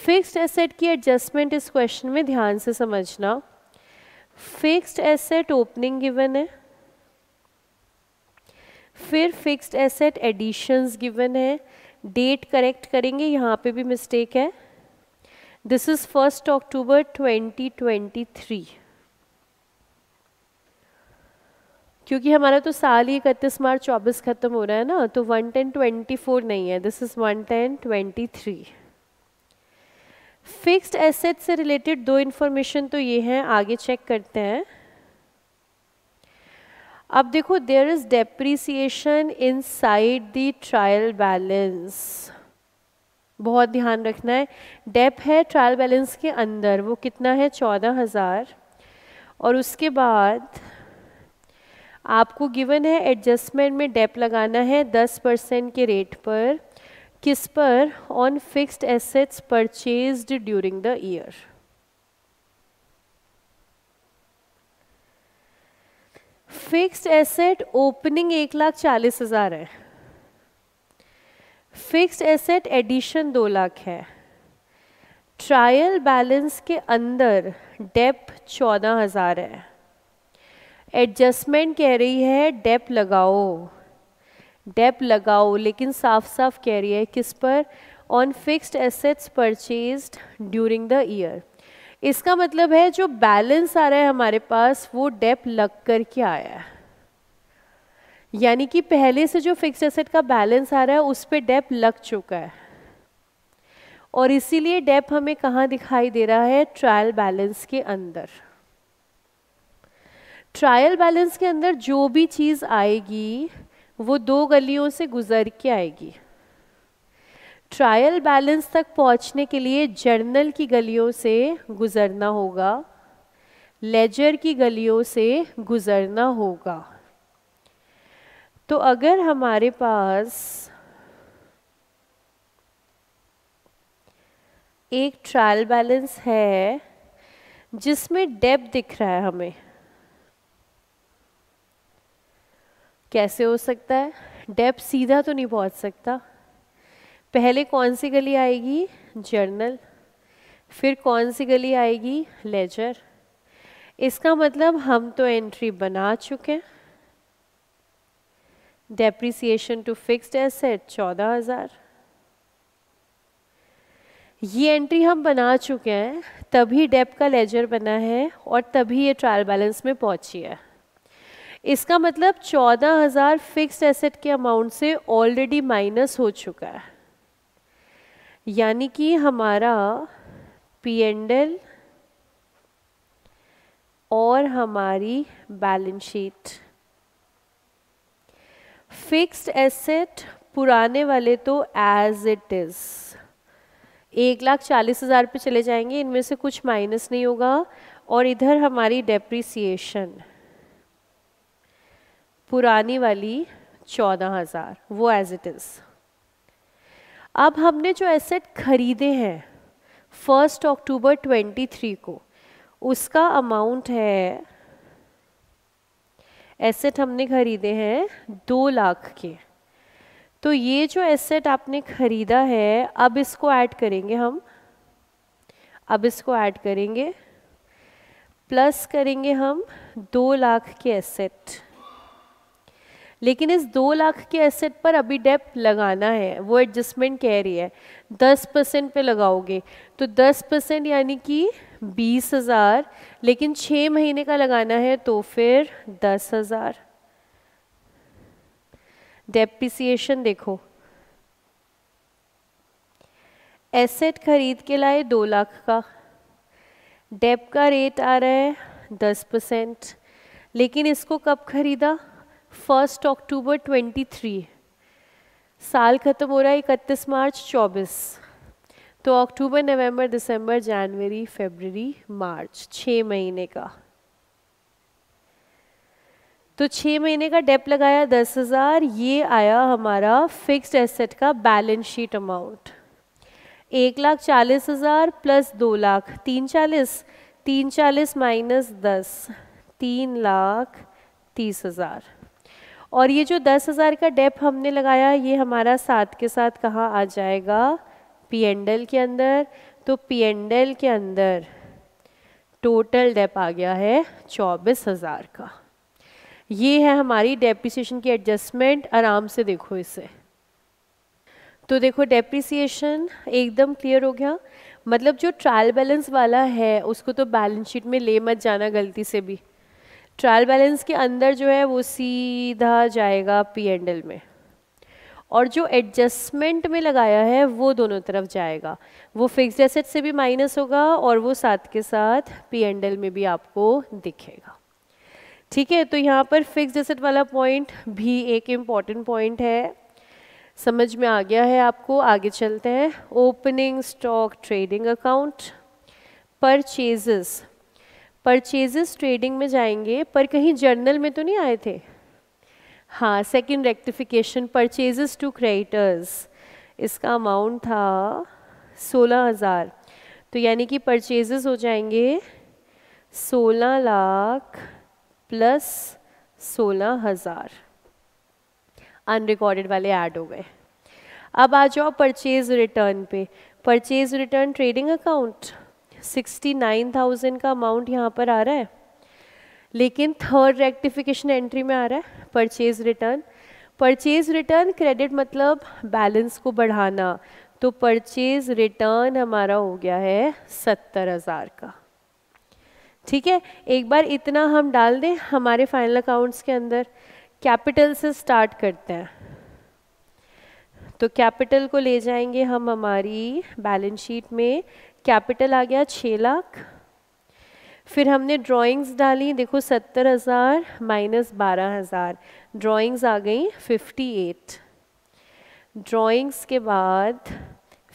Speaker 1: फिक्स्ड एसेट की एडजस्टमेंट इस क्वेश्चन में ध्यान से समझना फिक्स्ड एसेट ओपनिंग गिवन है फिर फिक्स्ड एसेट एडिशंस गिवन है डेट करेक्ट करेंगे यहाँ पे भी मिस्टेक है दिस इज़ फर्स्ट अक्टूबर 2023 क्योंकि हमारा तो साल ही इकतीस मार्च चौबीस खत्म हो रहा है ना तो वन टेन ट्वेंटी फोर नहीं है this is one ten twenty three fixed asset से रिलेटेड दो इन्फॉर्मेशन तो ये हैं आगे चेक करते हैं अब देखो there is depreciation inside the trial balance बहुत ध्यान रखना है डेप है ट्रायल बैलेंस के अंदर वो कितना है चौदह हज़ार और उसके बाद आपको गिवन है एडजस्टमेंट में डेप लगाना है दस परसेंट के रेट पर किस पर on fixed assets purchased during the year fixed asset opening एक लाख चालीस हजार है फिक्स्ड एसेट एडिशन दो लाख है ट्रायल बैलेंस के अंदर डेप चौदह हजार है एडजस्टमेंट कह रही है डेप लगाओ डेप लगाओ लेकिन साफ साफ कह रही है किस पर on fixed assets purchased during the year इसका मतलब है जो बैलेंस आ रहा है हमारे पास वो डेप लग कर के आया है यानी कि पहले से जो फिक्स एसेट का बैलेंस आ रहा है उस पर डेप लग चुका है और इसीलिए डेप हमें कहाँ दिखाई दे रहा है ट्रायल बैलेंस के अंदर ट्रायल बैलेंस के अंदर जो भी चीज़ आएगी वो दो गलियों से गुजर के आएगी ट्रायल बैलेंस तक पहुंचने के लिए जर्नल की गलियों से गुजरना होगा लेजर की गलियों से गुजरना होगा तो अगर हमारे पास एक ट्रायल बैलेंस है जिसमें डेप दिख रहा है हमें कैसे हो सकता है डेप सीधा तो नहीं पहुंच सकता पहले कौन सी गली आएगी जर्नल फिर कौन सी गली आएगी लेजर इसका मतलब हम तो एंट्री बना चुके हैं डेप्रिसिएशन टू फिक्स्ड एसेट चौदह हज़ार ये एंट्री हम बना चुके हैं तभी डेप का लेजर बना है और तभी ये ट्रायल बैलेंस में पहुंची है इसका मतलब चौदह हज़ार फिक्स्ड एसेट के अमाउंट से ऑलरेडी माइनस हो चुका है यानी कि हमारा पी एंड एल और हमारी बैलेंस शीट फिक्स्ड एसेट पुराने वाले तो एज इट इज़ एक लाख चालीस हज़ार पे चले जाएंगे इनमें से कुछ माइनस नहीं होगा और इधर हमारी डेप्रिसिएशन पुरानी वाली चौदह हज़ार वो एज इट इज़ अब हमने जो एसेट खरीदे हैं फर्स्ट अक्टूबर 23 को उसका अमाउंट है एसेट हमने खरीदे हैं दो लाख के तो ये जो एसेट आपने खरीदा है अब इसको ऐड करेंगे हम अब इसको ऐड करेंगे प्लस करेंगे हम दो लाख के एसेट लेकिन इस दो लाख के एसेट पर अभी डेप लगाना है वो एडजस्टमेंट कह रही है दस परसेंट पे लगाओगे तो दस परसेंट यानी कि बीस हज़ार लेकिन छः महीने का लगाना है तो फिर दस हज़ार डेप्रिसिएशन देखो एसेट खरीद के लाए दो लाख का डेप का रेट आ रहा है दस परसेंट लेकिन इसको कब खरीदा फर्स्ट अक्टूबर 23 साल ख़त्म हो रहा है इकतीस मार्च 24 तो अक्टूबर नवंबर दिसंबर जनवरी फरवरी मार्च छः महीने का तो छः महीने का डेप लगाया दस हज़ार ये आया हमारा फिक्स्ड एसेट का बैलेंस शीट अमाउंट एक लाख चालीस हज़ार प्लस दो लाख तीन चालीस तीन चालीस माइनस दस तीन लाख तीस हज़ार और ये जो दस हज़ार का डेप हमने लगाया ये हमारा साथ के साथ कहाँ आ जाएगा पी एल के अंदर तो पी एल के अंदर टोटल डेप आ गया है चौबीस हज़ार का ये है हमारी डेप्रिसिएशन की एडजस्टमेंट आराम से देखो इसे तो देखो डेप्रिसिएशन एकदम क्लियर हो गया मतलब जो ट्रायल बैलेंस वाला है उसको तो बैलेंस शीट में ले मत जाना गलती से भी ट्रायल बैलेंस के अंदर जो है वो सीधा जाएगा पी एंड एल में और जो एडजस्टमेंट में लगाया है वो दोनों तरफ जाएगा वो फिक्स्ड एसेट से भी माइनस होगा और वो साथ के साथ पी एंड एल में भी आपको दिखेगा ठीक है तो यहाँ पर फिक्स्ड एसेट वाला पॉइंट भी एक इम्पॉर्टेंट पॉइंट है समझ में आ गया है आपको आगे चलते हैं opening stock trading account purchases purchases trading में जाएंगे पर कहीं जर्नल में तो नहीं आए थे हाँ second rectification purchases to creditors इसका अमाउंट था सोलह हज़ार तो यानी कि परचेजेस हो जाएंगे सोलह लाख प्लस सोलह हज़ार अनरिकॉर्डेड वाले ऐड हो गए अब आ जाओ परचेज रिटर्न पे परचेज रिटर्न ट्रेडिंग अकाउंट 69,000 का अमाउंट यहाँ पर आ रहा है लेकिन थर्ड रेक्टिफिकेशन एंट्री में आ रहा है purchase return purchase return credit मतलब बैलेंस को बढ़ाना तो परचेज रिटर्न हमारा हो गया है सत्तर हज़ार का ठीक है एक बार इतना हम डाल दें हमारे फाइनल अकाउंट्स के अंदर कैपिटल से स्टार्ट करते हैं तो कैपिटल को ले जाएंगे हम हमारी बैलेंस शीट में कैपिटल आ गया छः लाख फिर हमने ड्राइंग्स डाली देखो सत्तर हज़ार माइनस बारह हज़ार ड्राॅइंग्स आ गई फिफ्टी एट ड्राॅइंग्स के बाद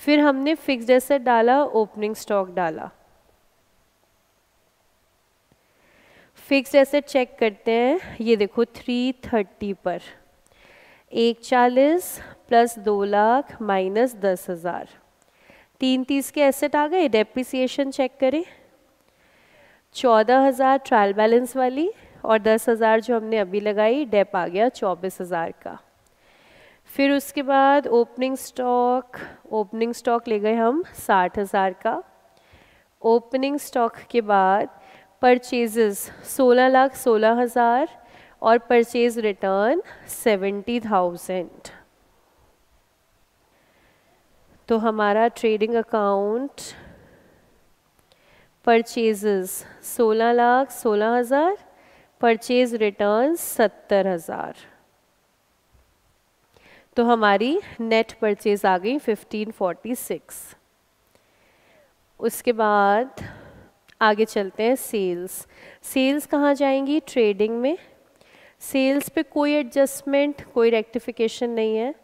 Speaker 1: फिर हमने फिक्स एसेट डाला ओपनिंग स्टॉक डाला फिक्स एसेट चेक करते हैं ये देखो थ्री थर्टी पर एक चालीस प्लस दो लाख माइनस दस हज़ार तीन तीस के एसेट आ गए डेप्रिसिएशन चेक करें चौदह हज़ार ट्रायल बैलेंस वाली और दस हज़ार जो हमने अभी लगाई डेप आ गया चौबीस हज़ार का फिर उसके बाद ओपनिंग स्टॉक ओपनिंग स्टॉक ले गए हम साठ हज़ार का ओपनिंग स्टॉक के बाद परचेजेस सोलह लाख सोलह हज़ार और परचेज रिटर्न सेवेंटी थाउजेंड तो हमारा ट्रेडिंग अकाउंट परचेजेस सोलह लाख सोलह हज़ार परचेज रिटर्न सत्तर हज़ार तो हमारी नेट परचेज आ गई फिफ्टीन फोर्टी सिक्स उसके बाद आगे चलते हैं सेल्स सेल्स कहाँ जाएंगी ट्रेडिंग में सेल्स पे कोई एडजस्टमेंट कोई रेक्टिफिकेशन नहीं है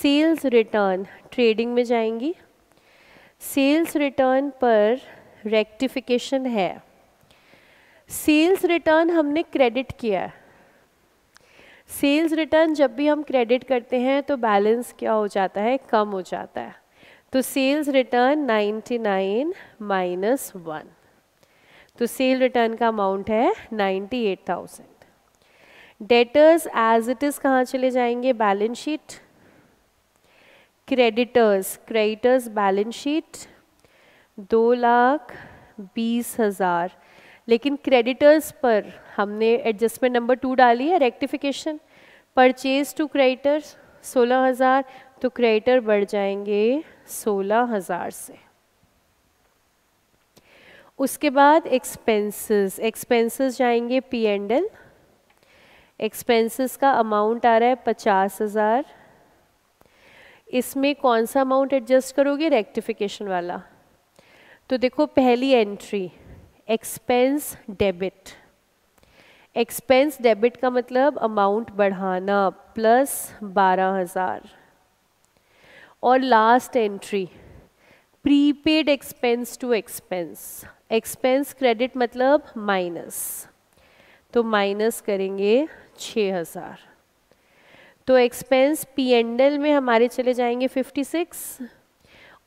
Speaker 1: सेल्स रिटर्न ट्रेडिंग में जाएंगी सेल्स रिटर्न पर रेक्टिफिकेशन है सेल्स रिटर्न हमने क्रेडिट किया है सेल्स रिटर्न जब भी हम क्रेडिट करते हैं तो बैलेंस क्या हो जाता है कम हो जाता है तो सेल्स रिटर्न 99 माइनस वन तो सेल रिटर्न का अमाउंट है 98,000 डेटर्स एज इट इज़ कहाँ चले जाएंगे balance sheet creditors creditors balance sheet दो लाख बीस हज़ार लेकिन क्रेडिटर्स पर हमने एडजस्टमेंट नंबर टू डाली है रेक्टिफिकेशन परचेज टू क्रेडिटर्स सोलह हज़ार तो क्रेडिटर बढ़ जाएंगे सोलह हज़ार से उसके बाद एक्सपेंसेस एक्सपेंसेस जाएंगे पी एंड एल एक्सपेंसेस का अमाउंट आ रहा है पचास हज़ार इसमें कौन सा अमाउंट एडजस्ट करोगे रेक्टिफिकेशन वाला तो देखो पहली entry expense debit expense debit का मतलब अमाउंट बढ़ाना प्लस बारह हज़ार और last entry prepaid expense to expense expense credit मतलब माइनस तो माइनस करेंगे छः हज़ार तो एक्सपेंस पी एंड एल में हमारे चले जाएंगे फिफ्टी सिक्स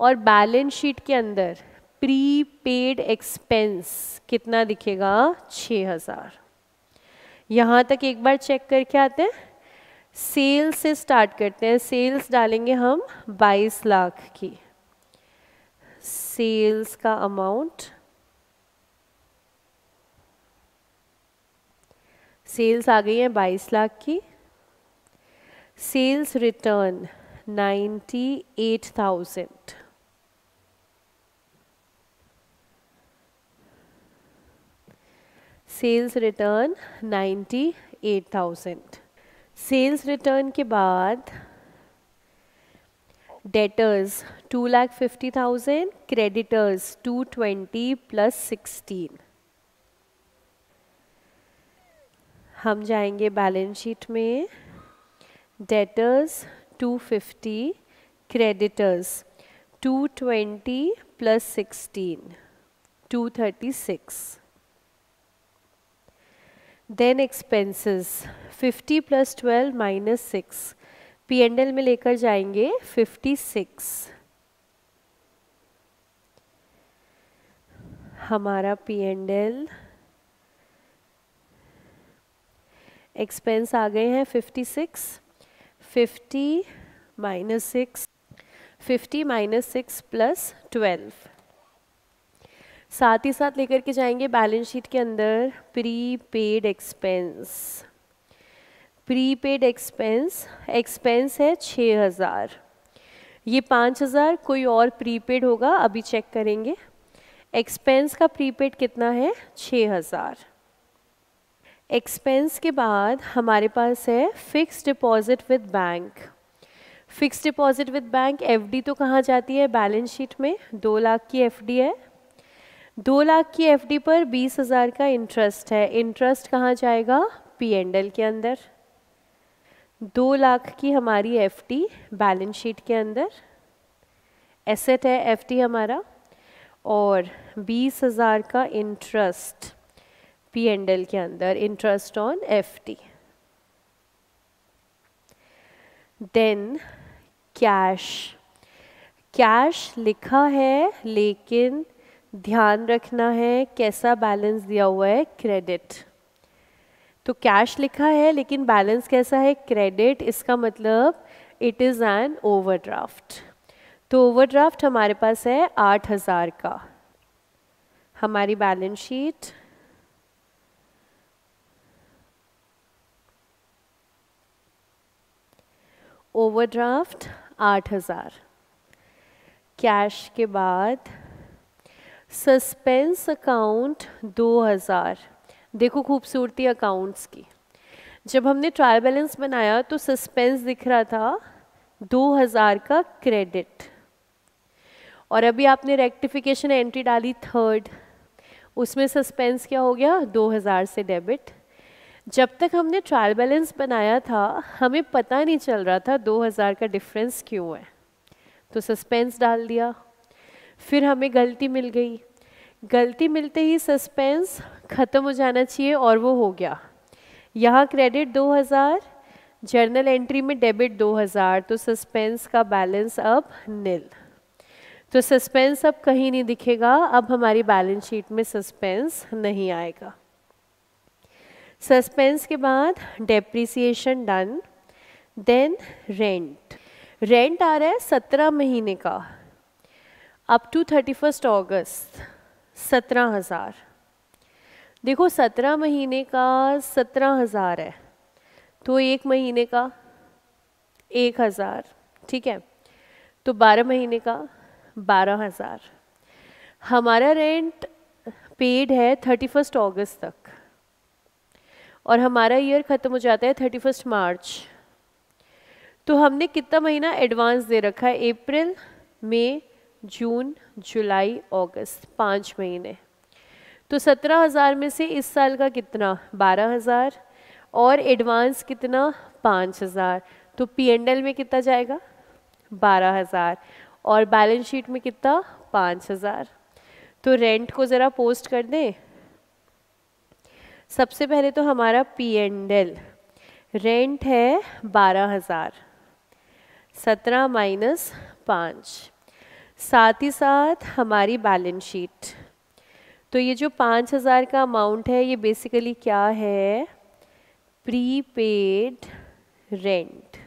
Speaker 1: और बैलेंस शीट के अंदर प्री पेड एक्सपेंस कितना दिखेगा हजार यहाँ तक एक बार चेक करके आते हैं सेल्स से स्टार्ट करते हैं सेल्स डालेंगे हम 22 लाख की सेल्स का अमाउंट सेल्स आ गई हैं बाईस लाख की sales return eight thousand sales return eight thousand sales return के बाद debtors two lakh fifty thousand creditors two twenty plus sixteen हम जाएंगे बैलेंस शीट में debtors 250 creditors 220 plus 16 236 then expenses 50 plus 12 minus six P and L में लेकर जाएंगे 56 हमारा P and L expense आ गए हैं fifty six fifty minus six fifty minus six plus twelve साथ ही साथ लेकर के जाएंगे बैलेंस शीट के अंदर prepaid expense prepaid expense expense है 6000 हज़ार ये 5000 हज़ार कोई और प्रीपेड होगा अभी चेक करेंगे एक्सपेंस का प्रीपेड कितना है छः हज़ार एक्सपेंस के बाद हमारे पास है fixed deposit with bank fixed deposit with bank FD तो कहाँ जाती है बैलेंस शीट में दो लाख की एफडी है दो लाख की एफडी पर बीस हज़ार का इंटरेस्ट है इंटरेस्ट कहाँ जाएगा पी एंड एल के अंदर दो लाख की हमारी एफडी बैलेंस शीट के अंदर एसेट है एफडी हमारा और बीस हज़ार का इंटरेस्ट पी एंड एल के अंदर interest on F D then cash cash लिखा है लेकिन ध्यान रखना है कैसा बैलेंस दिया हुआ है क्रेडिट तो कैश लिखा है लेकिन बैलेंस कैसा है क्रेडिट इसका मतलब इट इज़ एन ओवरड्राफ्ट तो ओवरड्राफ्ट हमारे पास है आठ हज़ार का हमारी बैलेंस शीट ओवरड्राफ्ट आठ हज़ार कैश के बाद सस्पेंस अकाउंट दो हज़ार देखो खूबसूरती अकाउंट्स की जब हमने ट्रायल बैलेंस बनाया तो सस्पेंस दिख रहा था दो हज़ार का क्रेडिट और अभी आपने रेक्टिफिकेशन एंट्री डाली थर्ड उसमें सस्पेंस क्या हो गया दो हज़ार से डेबिट जब तक हमने ट्रायल बैलेंस बनाया था हमें पता नहीं चल रहा था 2000 का डिफरेंस क्यों है तो सस्पेंस डाल दिया फिर हमें गलती मिल गई गलती मिलते ही सस्पेंस ख़त्म हो जाना चाहिए और वो हो गया यहाँ क्रेडिट 2000 जर्नल एंट्री में डेबिट 2000 तो सस्पेंस का बैलेंस अब निल तो सस्पेंस अब कहीं नहीं दिखेगा अब हमारी बैलेंस शीट में सस्पेंस नहीं आएगा सस्पेंस के बाद depreciation done then rent rent आ रहा है सत्रह महीने का up to thirty first August सत्रह हज़ार देखो सत्रह महीने का सत्रह हज़ार है तो एक महीने का एक हज़ार ठीक है तो बारह महीने का बारह हज़ार हमारा रेंट पेड है थर्टी फर्स्ट ऑगस्ट तक और हमारा ईयर ख़त्म हो जाता है थर्टी फर्स्ट मार्च तो हमने कितना महीना एडवांस दे रखा है अप्रैल मई जून जुलाई अगस्त पाँच महीने तो सत्रह हज़ार में से इस साल का कितना बारह हज़ार और एडवांस कितना पाँच हज़ार तो पी एंड एल में कितना जाएगा बारह हज़ार और बैलेंस शीट में कितना पाँच हज़ार तो रेंट को ज़रा पोस्ट कर दें सबसे पहले तो हमारा पी एंड एल रेंट है बारह हज़ार सत्रह माइनस पाँच साथ ही साथ हमारी बैलेंस शीट तो ये जो पाँच हज़ार का अमाउंट है ये बेसिकली क्या है प्रीपेड रेंट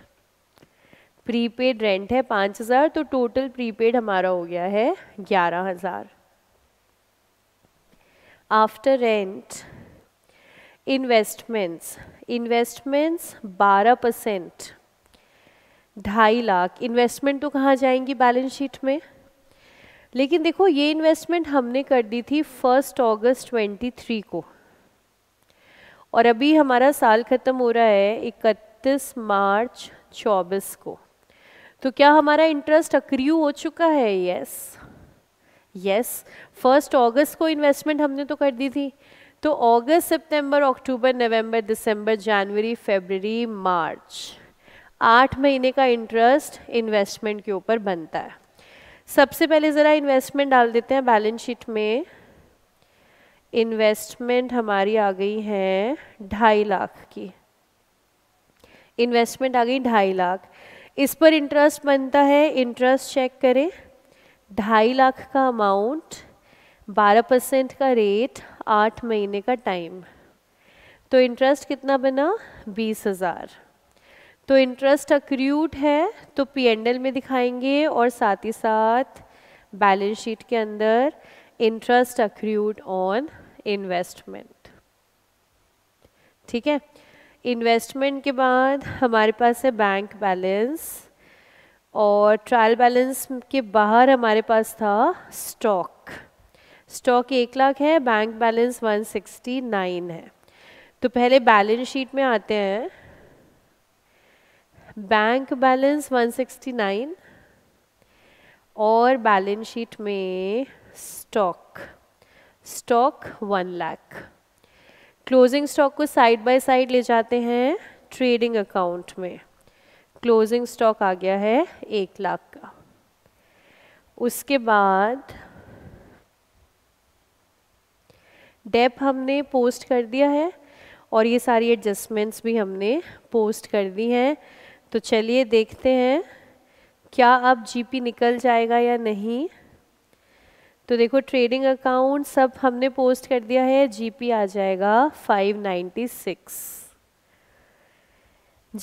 Speaker 1: प्रीपेड रेंट है पाँच हज़ार तो टोटल प्रीपेड हमारा हो गया है ग्यारह हज़ार after rent investments investments 12 percent ढाई लाख इन्वेस्टमेंट तो कहाँ जाएंगी बैलेंस शीट में लेकिन देखो ये इन्वेस्टमेंट हमने कर दी थी फर्स्ट अगस्त 23 को और अभी हमारा साल ख़त्म हो रहा है इकतीस मार्च चौबीस को तो क्या हमारा इंटरेस्ट अक्रियू हो चुका है यस यस फर्स्ट अगस्त को इन्वेस्टमेंट हमने तो कर दी थी तो अगस्त सितंबर अक्टूबर नवंबर दिसंबर जनवरी फरवरी मार्च आठ महीने का इंटरेस्ट इन्वेस्टमेंट के ऊपर बनता है सबसे पहले ज़रा इन्वेस्टमेंट डाल देते हैं बैलेंस शीट में इन्वेस्टमेंट हमारी आ गई है ढाई लाख की इन्वेस्टमेंट आ गई ढाई लाख इस पर इंटरेस्ट बनता है इंटरेस्ट चेक करें ढाई लाख का अमाउंट बारह परसेंट का रेट आठ महीने का टाइम तो इंटरेस्ट कितना बना बीस हज़ार तो इंटरेस्ट अक्रूट है तो पी एंड एल में दिखाएंगे और साथ ही साथ बैलेंस शीट के अंदर इंटरेस्ट अक्रूट ऑन इन्वेस्टमेंट ठीक है इन्वेस्टमेंट के बाद हमारे पास है बैंक बैलेंस और ट्रायल बैलेंस के बाहर हमारे पास था स्टॉक स्टॉक एक लाख है बैंक बैलेंस 169 है तो पहले बैलेंस शीट में आते हैं बैंक बैलेंस 169 और बैलेंस शीट में stock stock one lakh closing stock को साइड बाय साइड ले जाते हैं ट्रेडिंग अकाउंट में क्लोजिंग स्टॉक आ गया है एक लाख का उसके बाद डेप हमने पोस्ट कर दिया है और ये सारी एडजस्टमेंट्स भी हमने पोस्ट कर दी हैं तो चलिए देखते हैं क्या अब जीपी निकल जाएगा या नहीं तो देखो ट्रेडिंग अकाउंट सब हमने पोस्ट कर दिया है जीपी आ जाएगा 596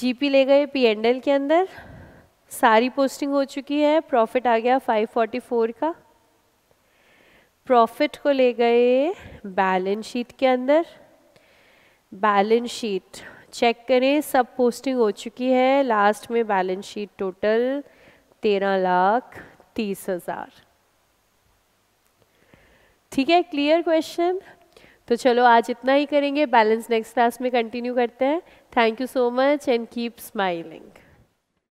Speaker 1: जीपी ले गए एल के अंदर सारी पोस्टिंग हो चुकी है प्रॉफिट आ गया 544 का प्रॉफिट को ले गए बैलेंस शीट के अंदर बैलेंस शीट चेक करें सब पोस्टिंग हो चुकी है लास्ट में बैलेंस शीट टोटल तेरह लाख तीस हज़ार ठीक है क्लियर क्वेश्चन तो चलो आज इतना ही करेंगे बैलेंस नेक्स्ट क्लास में कंटिन्यू करते हैं thank you so much and keep smiling